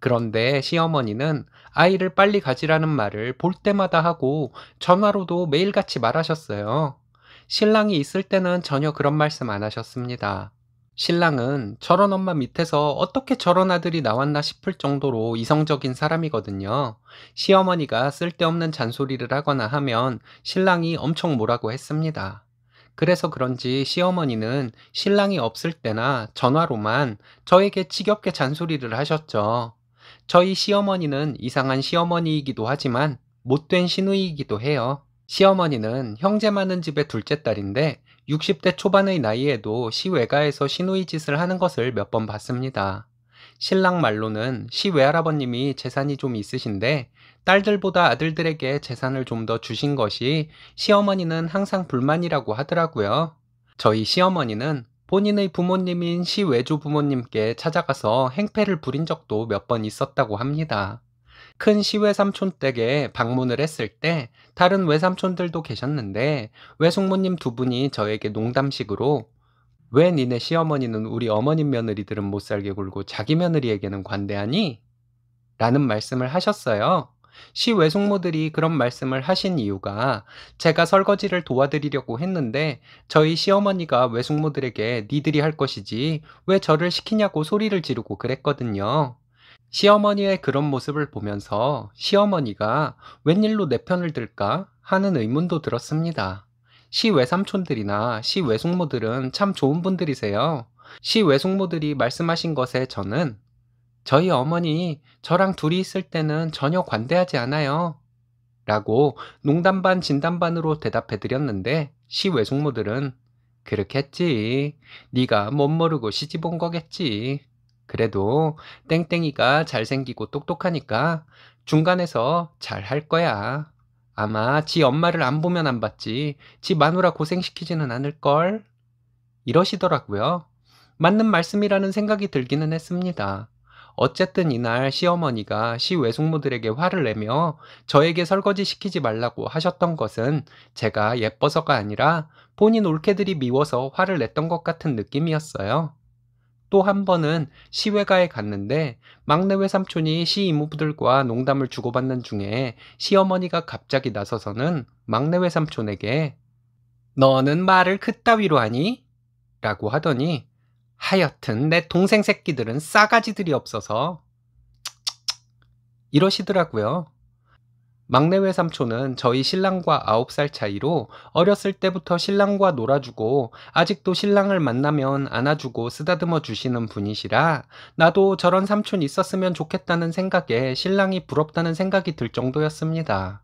S1: 그런데 시어머니는 아이를 빨리 가지라는 말을 볼 때마다 하고 전화로도 매일같이 말하셨어요. 신랑이 있을 때는 전혀 그런 말씀 안 하셨습니다. 신랑은 저런 엄마 밑에서 어떻게 저런 아들이 나왔나 싶을 정도로 이성적인 사람이거든요. 시어머니가 쓸데없는 잔소리를 하거나 하면 신랑이 엄청 뭐라고 했습니다. 그래서 그런지 시어머니는 신랑이 없을 때나 전화로만 저에게 지겹게 잔소리를 하셨죠. 저희 시어머니는 이상한 시어머니이기도 하지만 못된 시누이이기도 해요. 시어머니는 형제 많은 집의 둘째 딸인데 60대 초반의 나이에도 시외가에서 시누이 짓을 하는 것을 몇 번 봤습니다. 신랑 말로는 시외할아버님이 재산이 좀 있으신데 딸들보다 아들들에게 재산을 좀 더 주신 것이 시어머니는 항상 불만이라고 하더라고요. 저희 시어머니는 본인의 부모님인 시외조 부모님께 찾아가서 행패를 부린 적도 몇 번 있었다고 합니다. 큰 시외삼촌 댁에 방문을 했을 때 다른 외삼촌들도 계셨는데 외숙모님 두 분이 저에게 농담식으로 왜 니네 시어머니는 우리 어머님 며느리들은 못살게 굴고 자기 며느리에게는 관대하니? 라는 말씀을 하셨어요. 시 외숙모들이 그런 말씀을 하신 이유가 제가 설거지를 도와드리려고 했는데 저희 시어머니가 외숙모들에게 니들이 할 것이지 왜 저를 시키냐고 소리를 지르고 그랬거든요. 시어머니의 그런 모습을 보면서 시어머니가 웬일로 내 편을 들까 하는 의문도 들었습니다. 시 외삼촌들이나 시 외숙모들은 참 좋은 분들이세요. 시 외숙모들이 말씀하신 것에 저는 저희 어머니 저랑 둘이 있을 때는 전혀 관대하지 않아요. 라고 농담 반 진담 반으로 대답해 드렸는데 시 외숙모들은 그렇겠지. 네가 못 모르고 시집 온 거겠지. 그래도 땡땡이가 잘생기고 똑똑하니까 중간에서 잘 할 거야. 아마 지 엄마를 안 보면 안 봤지. 지 마누라 고생시키지는 않을걸? 이러시더라고요. 맞는 말씀이라는 생각이 들기는 했습니다. 어쨌든 이날 시어머니가 시외숙모들에게 화를 내며 저에게 설거지 시키지 말라고 하셨던 것은 제가 예뻐서가 아니라 본인 올케들이 미워서 화를 냈던 것 같은 느낌이었어요. 또 한 번은 시외가에 갔는데 막내 외삼촌이 시이모부들과 농담을 주고받는 중에 시어머니가 갑자기 나서서는 막내 외삼촌에게 너는 말을 그따위로 하니? 라고 하더니 하여튼 내 동생 새끼들은 싸가지들이 없어서 <tsk> 이러시더라고요. 막내 외삼촌은 저희 신랑과 9살 차이로 어렸을 때부터 신랑과 놀아주고 아직도 신랑을 만나면 안아주고 쓰다듬어 주시는 분이시라 나도 저런 삼촌 있었으면 좋겠다는 생각에 신랑이 부럽다는 생각이 들 정도였습니다.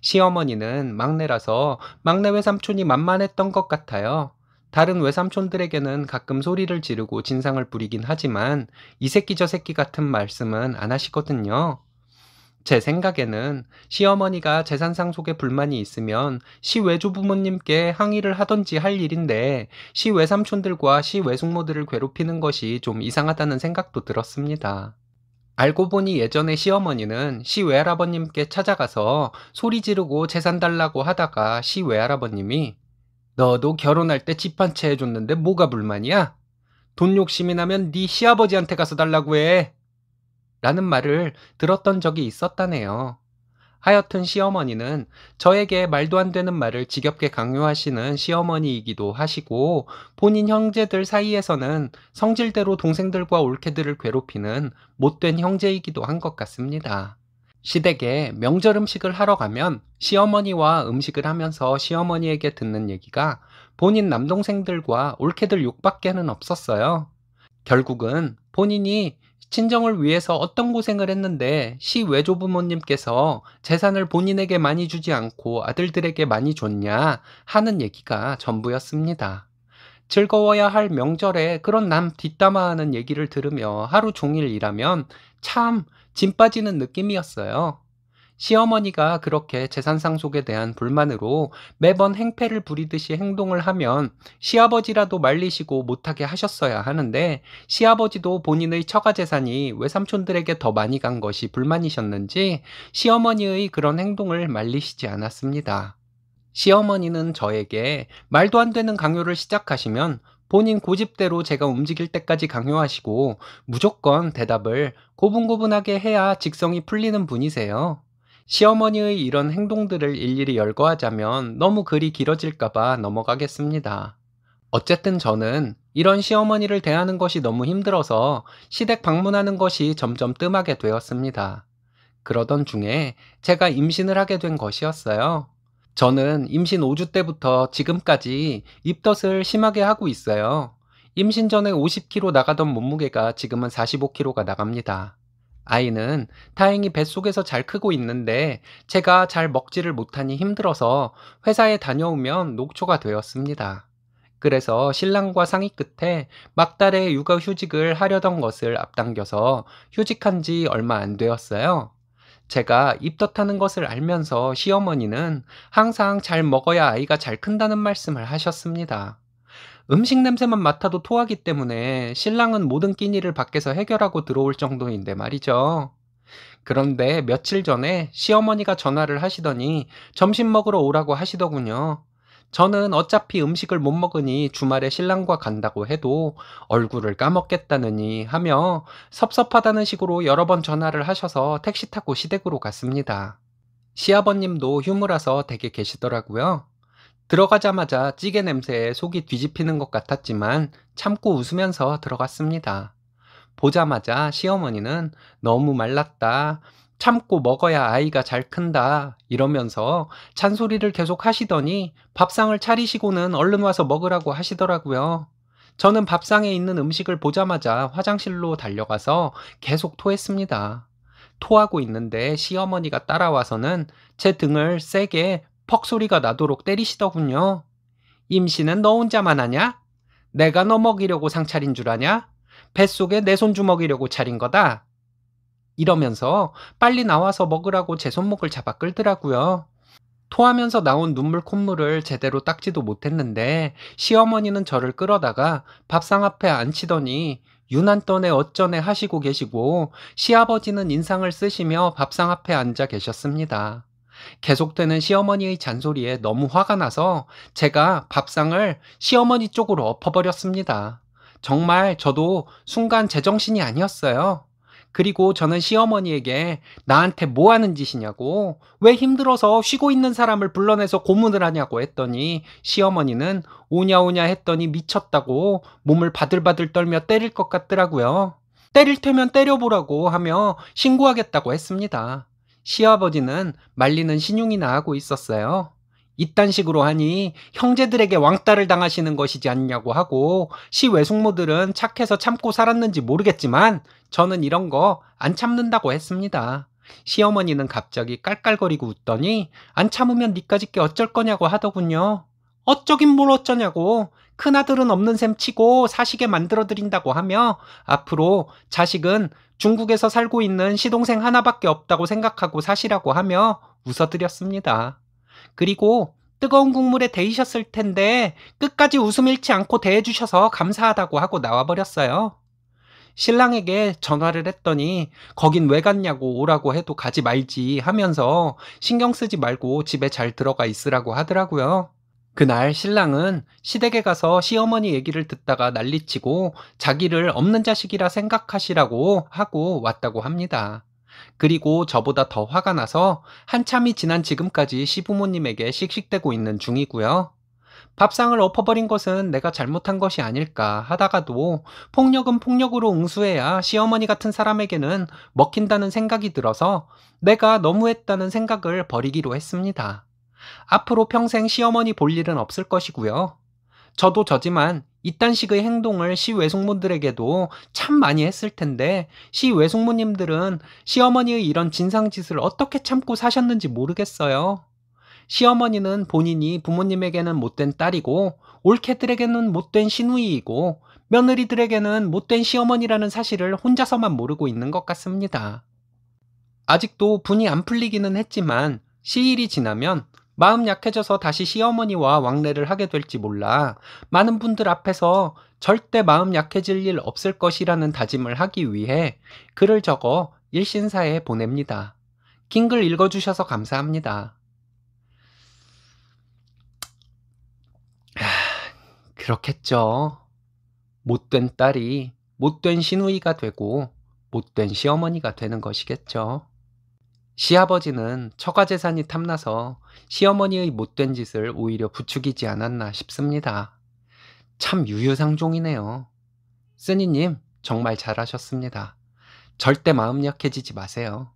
S1: 시어머니는 막내라서 막내 외삼촌이 만만했던 것 같아요. 다른 외삼촌들에게는 가끔 소리를 지르고 진상을 부리긴 하지만 이 새끼 저 새끼 같은 말씀은 안 하시거든요. 제 생각에는 시어머니가 재산상 속에 불만이 있으면 시 외조부모님께 항의를 하던지 할 일인데 시 외삼촌들과 시 외숙모들을 괴롭히는 것이 좀 이상하다는 생각도 들었습니다. 알고 보니 예전에 시어머니는 시 외할아버님께 찾아가서 소리 지르고 재산 달라고 하다가 시 외할아버님이 너도 결혼할 때 집 한 채 해줬는데 뭐가 불만이야? 돈 욕심이 나면 네 시아버지한테 가서 달라고 해. 라는 말을 들었던 적이 있었다네요. 하여튼 시어머니는 저에게 말도 안 되는 말을 지겹게 강요하시는 시어머니이기도 하시고 본인 형제들 사이에서는 성질대로 동생들과 올케들을 괴롭히는 못된 형제이기도 한 것 같습니다. 시댁에 명절 음식을 하러 가면 시어머니와 음식을 하면서 시어머니에게 듣는 얘기가 본인 남동생들과 올케들 욕밖에는 없었어요. 결국은 본인이 친정을 위해서 어떤 고생을 했는데 시 외조부모님께서 재산을 본인에게 많이 주지 않고 아들들에게 많이 줬냐 하는 얘기가 전부였습니다. 즐거워야 할 명절에 그런 남 뒷담화하는 얘기를 들으며 하루 종일 일하면 참짐 빠지는 느낌이었어요. 시어머니가 그렇게 재산 상속에 대한 불만으로 매번 행패를 부리듯이 행동을 하면 시아버지라도 말리시고 못하게 하셨어야 하는데 시아버지도 본인의 처가 재산이 외삼촌들에게 더 많이 간 것이 불만이셨는지 시어머니의 그런 행동을 말리시지 않았습니다. 시어머니는 저에게 말도 안 되는 강요를 시작하시면 본인 고집대로 제가 움직일 때까지 강요하시고 무조건 대답을 고분고분하게 해야 직성이 풀리는 분이세요. 시어머니의 이런 행동들을 일일이 열거하자면 너무 글이 길어질까봐 넘어가겠습니다. 어쨌든 저는 이런 시어머니를 대하는 것이 너무 힘들어서 시댁 방문하는 것이 점점 뜸하게 되었습니다. 그러던 중에 제가 임신을 하게 된 것이었어요. 저는 임신 5주 때부터 지금까지 입덧을 심하게 하고 있어요. 임신 전에 50kg 나가던 몸무게가 지금은 45kg가 나갑니다. 아이는 다행히 뱃속에서 잘 크고 있는데 제가 잘 먹지를 못하니 힘들어서 회사에 다녀오면 녹초가 되었습니다. 그래서 신랑과 상의 끝에 막달에 육아 휴직을 하려던 것을 앞당겨서 휴직한 지 얼마 안 되었어요. 제가 입덧하는 것을 알면서 시어머니는 항상 잘 먹어야 아이가 잘 큰다는 말씀을 하셨습니다. 음식 냄새만 맡아도 토하기 때문에 신랑은 모든 끼니를 밖에서 해결하고 들어올 정도인데 말이죠. 그런데 며칠 전에 시어머니가 전화를 하시더니 점심 먹으러 오라고 하시더군요. 저는 어차피 음식을 못 먹으니 주말에 신랑과 간다고 해도 얼굴을 까먹겠다느니 하며 섭섭하다는 식으로 여러 번 전화를 하셔서 택시 타고 시댁으로 갔습니다. 시아버님도 휴무라서 댁에 계시더라고요. 들어가자마자 찌개 냄새에 속이 뒤집히는 것 같았지만 참고 웃으면서 들어갔습니다. 보자마자 시어머니는 너무 말랐다. 참고 먹어야 아이가 잘 큰다 이러면서 잔소리를 계속 하시더니 밥상을 차리시고는 얼른 와서 먹으라고 하시더라고요. 저는 밥상에 있는 음식을 보자마자 화장실로 달려가서 계속 토했습니다. 토하고 있는데 시어머니가 따라와서는 제 등을 세게 퍽 소리가 나도록 때리시더군요. 임신은 너 혼자만 하냐? 내가 너 먹이려고 상 차린 줄 아냐? 뱃속에 내 손주 먹이려고 차린 거다? 이러면서 빨리 나와서 먹으라고 제 손목을 잡아 끌더라고요. 토하면서 나온 눈물 콧물을 제대로 닦지도 못했는데 시어머니는 저를 끌어다가 밥상 앞에 앉히더니 유난 떠네 어쩌네 하시고 계시고 시아버지는 인상을 쓰시며 밥상 앞에 앉아 계셨습니다. 계속되는 시어머니의 잔소리에 너무 화가 나서 제가 밥상을 시어머니 쪽으로 엎어버렸습니다. 정말 저도 순간 제정신이 아니었어요. 그리고 저는 시어머니에게 나한테 뭐 하는 짓이냐고 왜 힘들어서 쉬고 있는 사람을 불러내서 고문을 하냐고 했더니 시어머니는 오냐오냐 했더니 미쳤다고 몸을 바들바들 떨며 때릴 것 같더라고요. 때릴 테면 때려보라고 하며 신고하겠다고 했습니다. 시아버지는 말리는 신용이나 하고 있었어요. 이딴 식으로 하니 형제들에게 왕따를 당하시는 것이지 않냐고 하고 시 외숙모들은 착해서 참고 살았는지 모르겠지만 저는 이런 거 안 참는다고 했습니다. 시어머니는 갑자기 깔깔거리고 웃더니 안 참으면 니까짓게 어쩔 거냐고 하더군요. 어쩌긴 뭘 어쩌냐고 큰아들은 없는 셈 치고 사시게 만들어 드린다고 하며 앞으로 자식은 중국에서 살고 있는 시동생 하나밖에 없다고 생각하고 사시라고 하며 웃어드렸습니다. 그리고 뜨거운 국물에 데이셨을 텐데 끝까지 웃음 잃지 않고 대해주셔서 감사하다고 하고 나와버렸어요. 신랑에게 전화를 했더니 거긴 왜 갔냐고 오라고 해도 가지 말지 하면서 신경 쓰지 말고 집에 잘 들어가 있으라고 하더라고요. 그날 신랑은 시댁에 가서 시어머니 얘기를 듣다가 난리치고 자기를 없는 자식이라 생각하시라고 하고 왔다고 합니다. 그리고 저보다 더 화가 나서 한참이 지난 지금까지 시부모님에게 씩씩대고 있는 중이고요. 밥상을 엎어버린 것은 내가 잘못한 것이 아닐까 하다가도 폭력은 폭력으로 응수해야 시어머니 같은 사람에게는 먹힌다는 생각이 들어서 내가 너무했다는 생각을 버리기로 했습니다. 앞으로 평생 시어머니 볼 일은 없을 것이고요. 저도 저지만 이딴식의 행동을 시외숙모들에게도 참 많이 했을 텐데 시외숙모님들은 시어머니의 이런 진상짓을 어떻게 참고 사셨는지 모르겠어요. 시어머니는 본인이 부모님에게는 못된 딸이고 올케들에게는 못된 시누이이고 며느리들에게는 못된 시어머니라는 사실을 혼자서만 모르고 있는 것 같습니다. 아직도 분이 안 풀리기는 했지만 시일이 지나면 마음 약해져서 다시 시어머니와 왕래를 하게 될지 몰라 많은 분들 앞에서 절대 마음 약해질 일 없을 것이라는 다짐을 하기 위해 글을 적어 일신사에 보냅니다. 긴 글 읽어주셔서 감사합니다. 그렇겠죠. 못된 딸이 못된 시누이가 되고 못된 시어머니가 되는 것이겠죠. 시아버지는 처가 재산이 탐나서 시어머니의 못된 짓을 오히려 부추기지 않았나 싶습니다. 참 유유상종이네요. 쓰니님 정말 잘하셨습니다. 절대 마음 약해지지 마세요.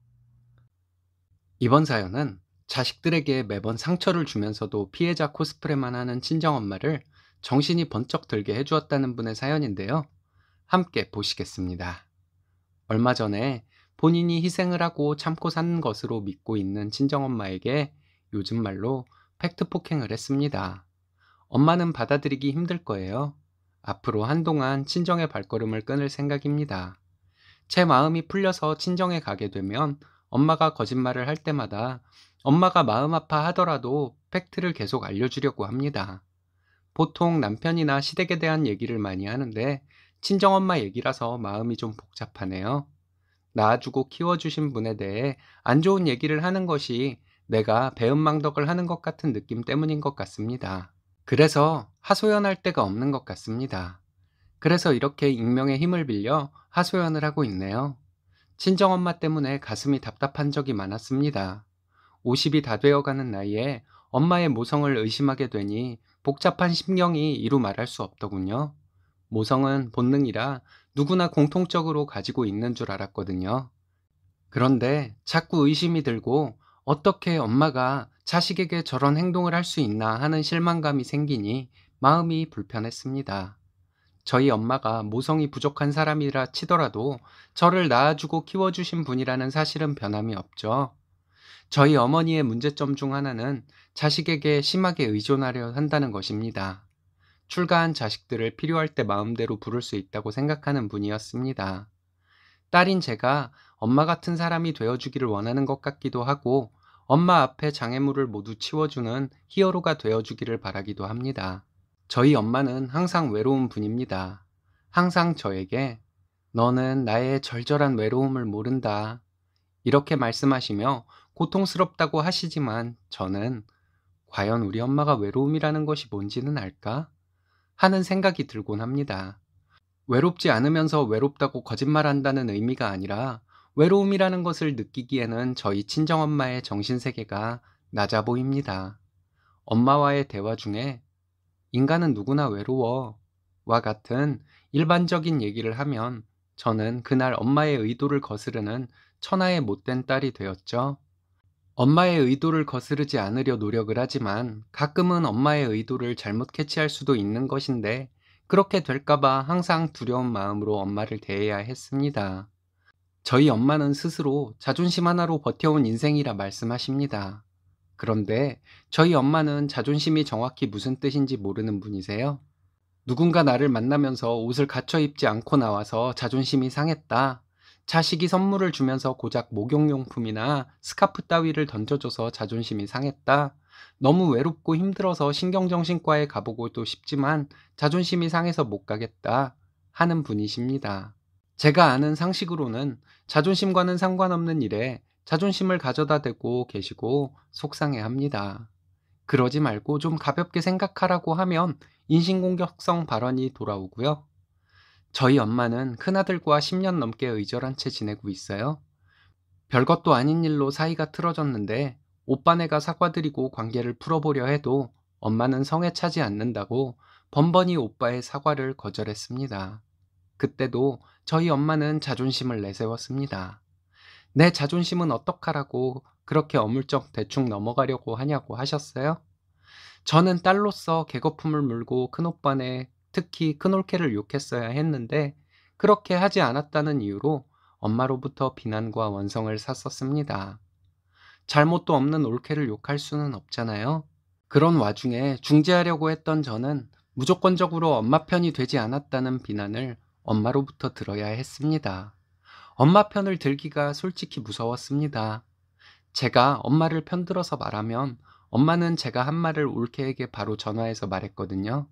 S1: 이번 사연은 자식들에게 매번 상처를 주면서도 피해자 코스프레만 하는 친정엄마를 정신이 번쩍 들게 해주었다는 분의 사연인데요. 함께 보시겠습니다. 얼마 전에 본인이 희생을 하고 참고 산 것으로 믿고 있는 친정엄마에게 요즘 말로 팩트 폭행을 했습니다. 엄마는 받아들이기 힘들 거예요. 앞으로 한동안 친정의 발걸음을 끊을 생각입니다. 제 마음이 풀려서 친정에 가게 되면 엄마가 거짓말을 할 때마다 엄마가 마음 아파 하더라도 팩트를 계속 알려주려고 합니다. 보통 남편이나 시댁에 대한 얘기를 많이 하는데 친정엄마 얘기라서 마음이 좀 복잡하네요. 낳아주고 키워주신 분에 대해 안 좋은 얘기를 하는 것이 내가 배은망덕을 하는 것 같은 느낌 때문인 것 같습니다. 그래서 하소연할 데가 없는 것 같습니다. 그래서 이렇게 익명의 힘을 빌려 하소연을 하고 있네요. 친정엄마 때문에 가슴이 답답한 적이 많았습니다. 50이 다 되어가는 나이에 엄마의 모성을 의심하게 되니 복잡한 심경이 이루 말할 수 없더군요. 모성은 본능이라 누구나 공통적으로 가지고 있는 줄 알았거든요. 그런데 자꾸 의심이 들고 어떻게 엄마가 자식에게 저런 행동을 할 수 있나 하는 실망감이 생기니 마음이 불편했습니다. 저희 엄마가 모성이 부족한 사람이라 치더라도 저를 낳아주고 키워주신 분이라는 사실은 변함이 없죠. 저희 어머니의 문제점 중 하나는 자식에게 심하게 의존하려 한다는 것입니다. 출가한 자식들을 필요할 때 마음대로 부를 수 있다고 생각하는 분이었습니다. 딸인 제가 엄마 같은 사람이 되어주기를 원하는 것 같기도 하고 엄마 앞에 장애물을 모두 치워주는 히어로가 되어주기를 바라기도 합니다. 저희 엄마는 항상 외로운 분입니다. 항상 저에게 너는 나의 절절한 외로움을 모른다. 이렇게 말씀하시며 고통스럽다고 하시지만 저는 과연 우리 엄마가 외로움이라는 것이 뭔지는 알까? 하는 생각이 들곤 합니다. 외롭지 않으면서 외롭다고 거짓말한다는 의미가 아니라 외로움이라는 것을 느끼기에는 저희 친정엄마의 정신세계가 낮아 보입니다. 엄마와의 대화 중에 인간은 누구나 외로워 와 같은 일반적인 얘기를 하면 저는 그날 엄마의 의도를 거스르는 천하의 못된 딸이 되었죠. 엄마의 의도를 거스르지 않으려 노력을 하지만 가끔은 엄마의 의도를 잘못 캐치할 수도 있는 것인데 그렇게 될까봐 항상 두려운 마음으로 엄마를 대해야 했습니다. 저희 엄마는 스스로 자존심 하나로 버텨온 인생이라 말씀하십니다. 그런데 저희 엄마는 자존심이 정확히 무슨 뜻인지 모르는 분이세요. 누군가 나를 만나면서 옷을 갖춰 입지 않고 나와서 자존심이 상했다 자식이 선물을 주면서 고작 목욕용품이나 스카프 따위를 던져줘서 자존심이 상했다. 너무 외롭고 힘들어서 신경정신과에 가보고도 싶지만 자존심이 상해서 못 가겠다 하는 분이십니다. 제가 아는 상식으로는 자존심과는 상관없는 일에 자존심을 가져다 대고 계시고 속상해 합니다. 그러지 말고 좀 가볍게 생각하라고 하면 인신공격성 발언이 돌아오고요. 저희 엄마는 큰아들과 10년 넘게 의절한 채 지내고 있어요. 별것도 아닌 일로 사이가 틀어졌는데 오빠네가 사과드리고 관계를 풀어보려 해도 엄마는 성에 차지 않는다고 번번이 오빠의 사과를 거절했습니다. 그때도 저희 엄마는 자존심을 내세웠습니다. 내 자존심은 어떡하라고 그렇게 어물쩍 대충 넘어가려고 하냐고 하셨어요? 저는 딸로서 개거품을 물고 큰오빠네 특히 큰 올케를 욕했어야 했는데 그렇게 하지 않았다는 이유로 엄마로부터 비난과 원성을 샀었습니다. 잘못도 없는 올케를 욕할 수는 없잖아요. 그런 와중에 중재하려고 했던 저는 무조건적으로 엄마 편이 되지 않았다는 비난을 엄마로부터 들어야 했습니다. 엄마 편을 들기가 솔직히 무서웠습니다. 제가 엄마를 편들어서 말하면 엄마는 제가 한 말을 올케에게 바로 전화해서 말했거든요.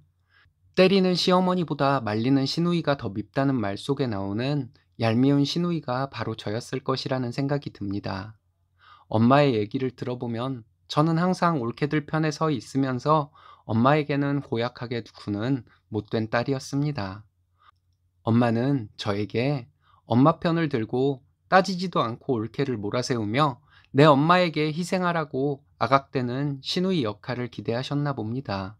S1: 때리는 시어머니보다 말리는 시누이가 더 밉다는 말 속에 나오는 얄미운 시누이가 바로 저였을 것이라는 생각이 듭니다. 엄마의 얘기를 들어보면 저는 항상 올케들 편에 서 있으면서 엄마에게는 고약하게 구는 못된 딸이었습니다. 엄마는 저에게 엄마 편을 들고 따지지도 않고 올케를 몰아세우며 내 엄마에게 희생하라고 아각대는 시누이 역할을 기대하셨나 봅니다.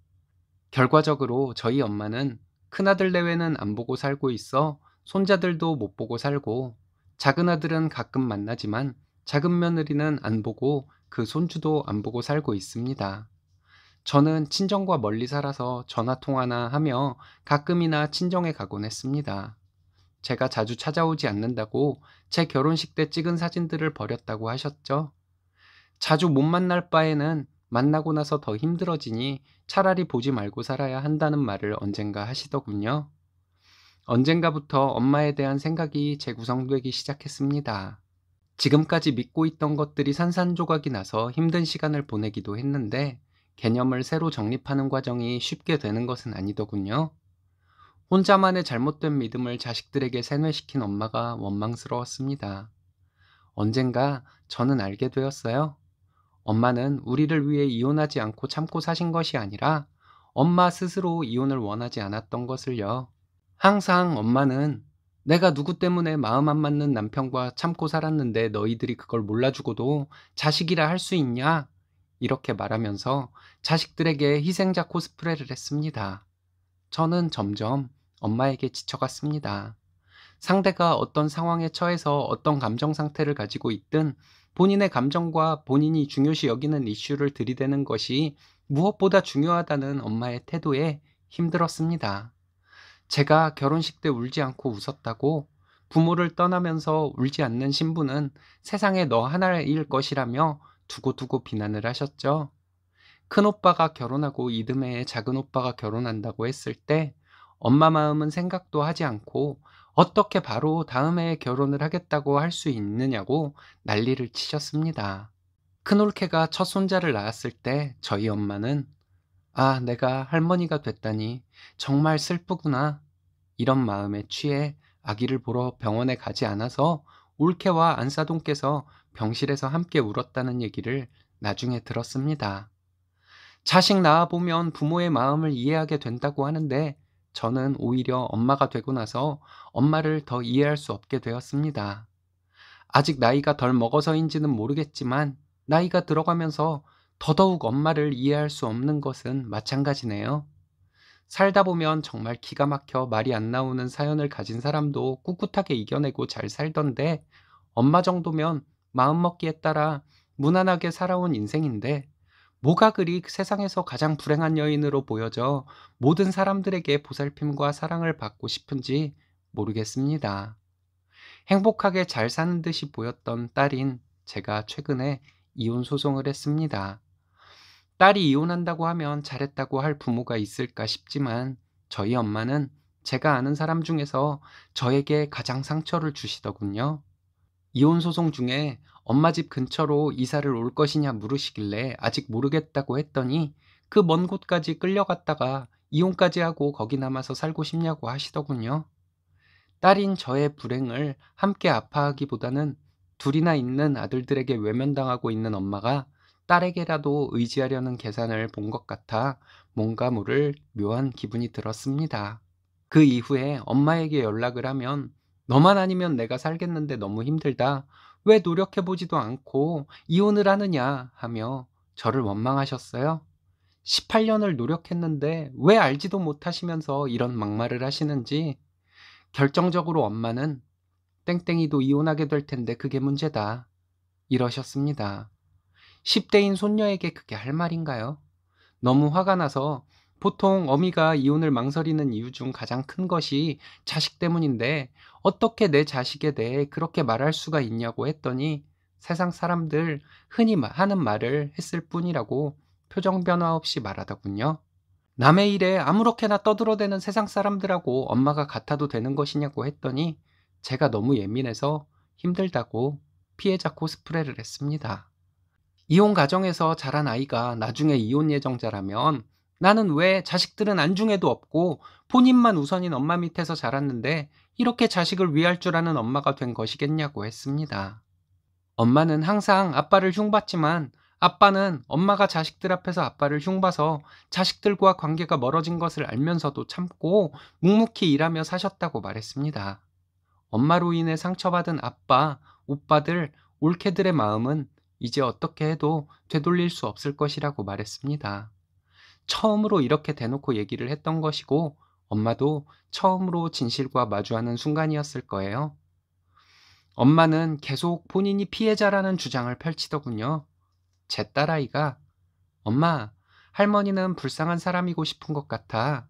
S1: 결과적으로 저희 엄마는 큰아들 내외는 안 보고 살고 있어 손자들도 못 보고 살고 작은아들은 가끔 만나지만 작은 며느리는 안 보고 그 손주도 안 보고 살고 있습니다. 저는 친정과 멀리 살아서 전화통화나 하며 가끔이나 친정에 가곤 했습니다. 제가 자주 찾아오지 않는다고 제 결혼식 때 찍은 사진들을 버렸다고 하셨죠. 자주 못 만날 바에는 만나고 나서 더 힘들어지니 차라리 보지 말고 살아야 한다는 말을 언젠가 하시더군요. 언젠가부터 엄마에 대한 생각이 재구성되기 시작했습니다. 지금까지 믿고 있던 것들이 산산조각이 나서 힘든 시간을 보내기도 했는데 개념을 새로 정립하는 과정이 쉽게 되는 것은 아니더군요. 혼자만의 잘못된 믿음을 자식들에게 세뇌시킨 엄마가 원망스러웠습니다. 언젠가 저는 알게 되었어요. 엄마는 우리를 위해 이혼하지 않고 참고 사신 것이 아니라 엄마 스스로 이혼을 원하지 않았던 것을요. 항상 엄마는 내가 누구 때문에 마음 안 맞는 남편과 참고 살았는데 너희들이 그걸 몰라주고도 자식이라 할 수 있냐? 이렇게 말하면서 자식들에게 희생자 코스프레를 했습니다. 저는 점점 엄마에게 지쳐갔습니다. 상대가 어떤 상황에 처해서 어떤 감정 상태를 가지고 있든 본인의 감정과 본인이 중요시 여기는 이슈를 들이대는 것이 무엇보다 중요하다는 엄마의 태도에 힘들었습니다. 제가 결혼식 때 울지 않고 웃었다고 부모를 떠나면서 울지 않는 신부는 세상에 너 하나일 것이라며 두고두고 비난을 하셨죠. 큰 오빠가 결혼하고 이듬해에 작은 오빠가 결혼한다고 했을 때 엄마 마음은 생각도 하지 않고 어떻게 바로 다음에 결혼을 하겠다고 할 수 있느냐고 난리를 치셨습니다. 큰올케가 첫 손자를 낳았을 때 저희 엄마는 아, 내가 할머니가 됐다니 정말 슬프구나. 이런 마음에 취해 아기를 보러 병원에 가지 않아서 올케와 안사동께서 병실에서 함께 울었다는 얘기를 나중에 들었습니다. 자식 낳아보면 부모의 마음을 이해하게 된다고 하는데 저는 오히려 엄마가 되고 나서 엄마를 더 이해할 수 없게 되었습니다. 아직 나이가 덜 먹어서인지는 모르겠지만 나이가 들어가면서 더더욱 엄마를 이해할 수 없는 것은 마찬가지네요. 살다 보면 정말 기가 막혀 말이 안 나오는 사연을 가진 사람도 꿋꿋하게 이겨내고 잘 살던데 엄마 정도면 마음먹기에 따라 무난하게 살아온 인생인데 뭐가 그리 세상에서 가장 불행한 여인으로 보여져 모든 사람들에게 보살핌과 사랑을 받고 싶은지 모르겠습니다. 행복하게 잘 사는 듯이 보였던 딸인 제가 최근에 이혼 소송을 했습니다. 딸이 이혼한다고 하면 잘했다고 할 부모가 있을까 싶지만 저희 엄마는 제가 아는 사람 중에서 저에게 가장 상처를 주시더군요. 이혼 소송 중에 엄마 집 근처로 이사를 올 것이냐 물으시길래 아직 모르겠다고 했더니 그 먼 곳까지 끌려갔다가 이혼까지 하고 거기 남아서 살고 싶냐고 하시더군요. 딸인 저의 불행을 함께 아파하기보다는 둘이나 있는 아들들에게 외면당하고 있는 엄마가 딸에게라도 의지하려는 계산을 본 것 같아 뭔가 모를 묘한 기분이 들었습니다. 그 이후에 엄마에게 연락을 하면 너만 아니면 내가 살겠는데 너무 힘들다. 왜 노력해보지도 않고 이혼을 하느냐 하며 저를 원망하셨어요. 18년을 노력했는데 왜 알지도 못하시면서 이런 막말을 하시는지 결정적으로 엄마는 땡땡이도 이혼하게 될 텐데 그게 문제다. 이러셨습니다. 10대인 손녀에게 그게 할 말인가요? 너무 화가 나서 보통 어미가 이혼을 망설이는 이유 중 가장 큰 것이 자식 때문인데 어떻게 내 자식에 대해 그렇게 말할 수가 있냐고 했더니 세상 사람들 흔히 하는 말을 했을 뿐이라고 표정 변화 없이 말하더군요. 남의 일에 아무렇게나 떠들어대는 세상 사람들하고 엄마가 같아도 되는 것이냐고 했더니 제가 너무 예민해서 힘들다고 피해자 코스프레를 했습니다. 이혼 가정에서 자란 아이가 나중에 이혼 예정자라면 나는 왜 자식들은 안중에도 없고 본인만 우선인 엄마 밑에서 자랐는데 이렇게 자식을 위할 줄 아는 엄마가 된 것이겠냐고 했습니다. 엄마는 항상 아빠를 흉봤지만 아빠는 엄마가 자식들 앞에서 아빠를 흉봐서 자식들과 관계가 멀어진 것을 알면서도 참고 묵묵히 일하며 사셨다고 말했습니다. 엄마로 인해 상처받은 아빠, 오빠들, 올케들의 마음은 이제 어떻게 해도 되돌릴 수 없을 것이라고 말했습니다. 처음으로 이렇게 대놓고 얘기를 했던 것이고 엄마도 처음으로 진실과 마주하는 순간이었을 거예요. 엄마는 계속 본인이 피해자라는 주장을 펼치더군요. 제 딸아이가 엄마, 할머니는 불쌍한 사람이고 싶은 것 같아.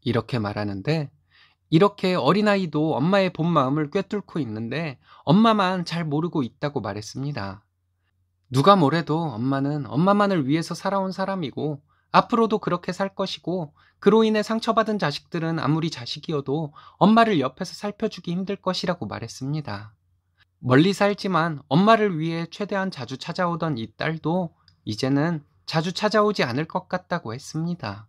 S1: 이렇게 말하는데 이렇게 어린아이도 엄마의 본 마음을 꿰뚫고 있는데 엄마만 잘 모르고 있다고 말했습니다. 누가 뭐래도 엄마는 엄마만을 위해서 살아온 사람이고 앞으로도 그렇게 살 것이고 그로 인해 상처받은 자식들은 아무리 자식이어도 엄마를 옆에서 살펴주기 힘들 것이라고 말했습니다. 멀리 살지만 엄마를 위해 최대한 자주 찾아오던 이 딸도 이제는 자주 찾아오지 않을 것 같다고 했습니다.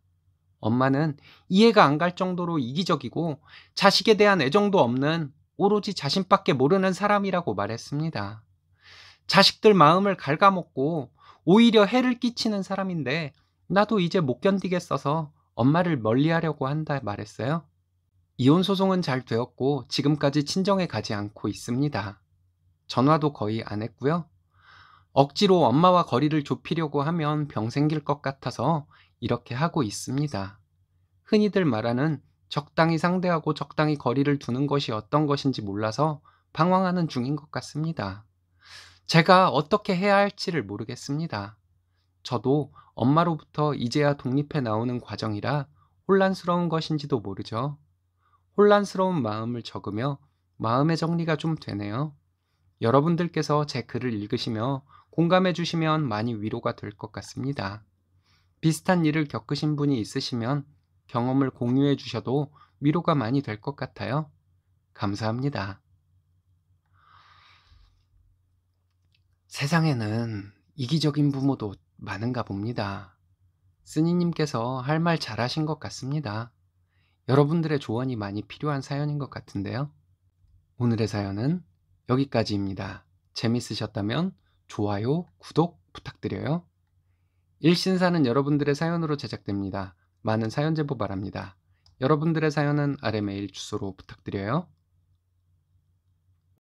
S1: 엄마는 이해가 안 갈 정도로 이기적이고 자식에 대한 애정도 없는 오로지 자신밖에 모르는 사람이라고 말했습니다. 자식들 마음을 갉아먹고 오히려 해를 끼치는 사람인데 나도 이제 못 견디겠어서 엄마를 멀리하려고 한다 말했어요. 이혼 소송은 잘 되었고 지금까지 친정에 가지 않고 있습니다. 전화도 거의 안 했고요. 억지로 엄마와 거리를 좁히려고 하면 병 생길 것 같아서 이렇게 하고 있습니다. 흔히들 말하는 적당히 상대하고 적당히 거리를 두는 것이 어떤 것인지 몰라서 방황하는 중인 것 같습니다. 제가 어떻게 해야 할지를 모르겠습니다. 저도 엄마로부터 이제야 독립해 나오는 과정이라 혼란스러운 것인지도 모르죠. 혼란스러운 마음을 적으며 마음의 정리가 좀 되네요. 여러분들께서 제 글을 읽으시며 공감해 주시면 많이 위로가 될 것 같습니다. 비슷한 일을 겪으신 분이 있으시면 경험을 공유해 주셔도 위로가 많이 될 것 같아요. 감사합니다. 세상에는 이기적인 부모도 많은가 봅니다. 스니님께서 할 말 잘하신 것 같습니다. 여러분들의 조언이 많이 필요한 사연인 것 같은데요. 오늘의 사연은 여기까지입니다. 재밌으셨다면 좋아요, 구독 부탁드려요. 일신사는 여러분들의 사연으로 제작됩니다. 많은 사연 제보 바랍니다. 여러분들의 사연은 아래 메일 주소로 부탁드려요.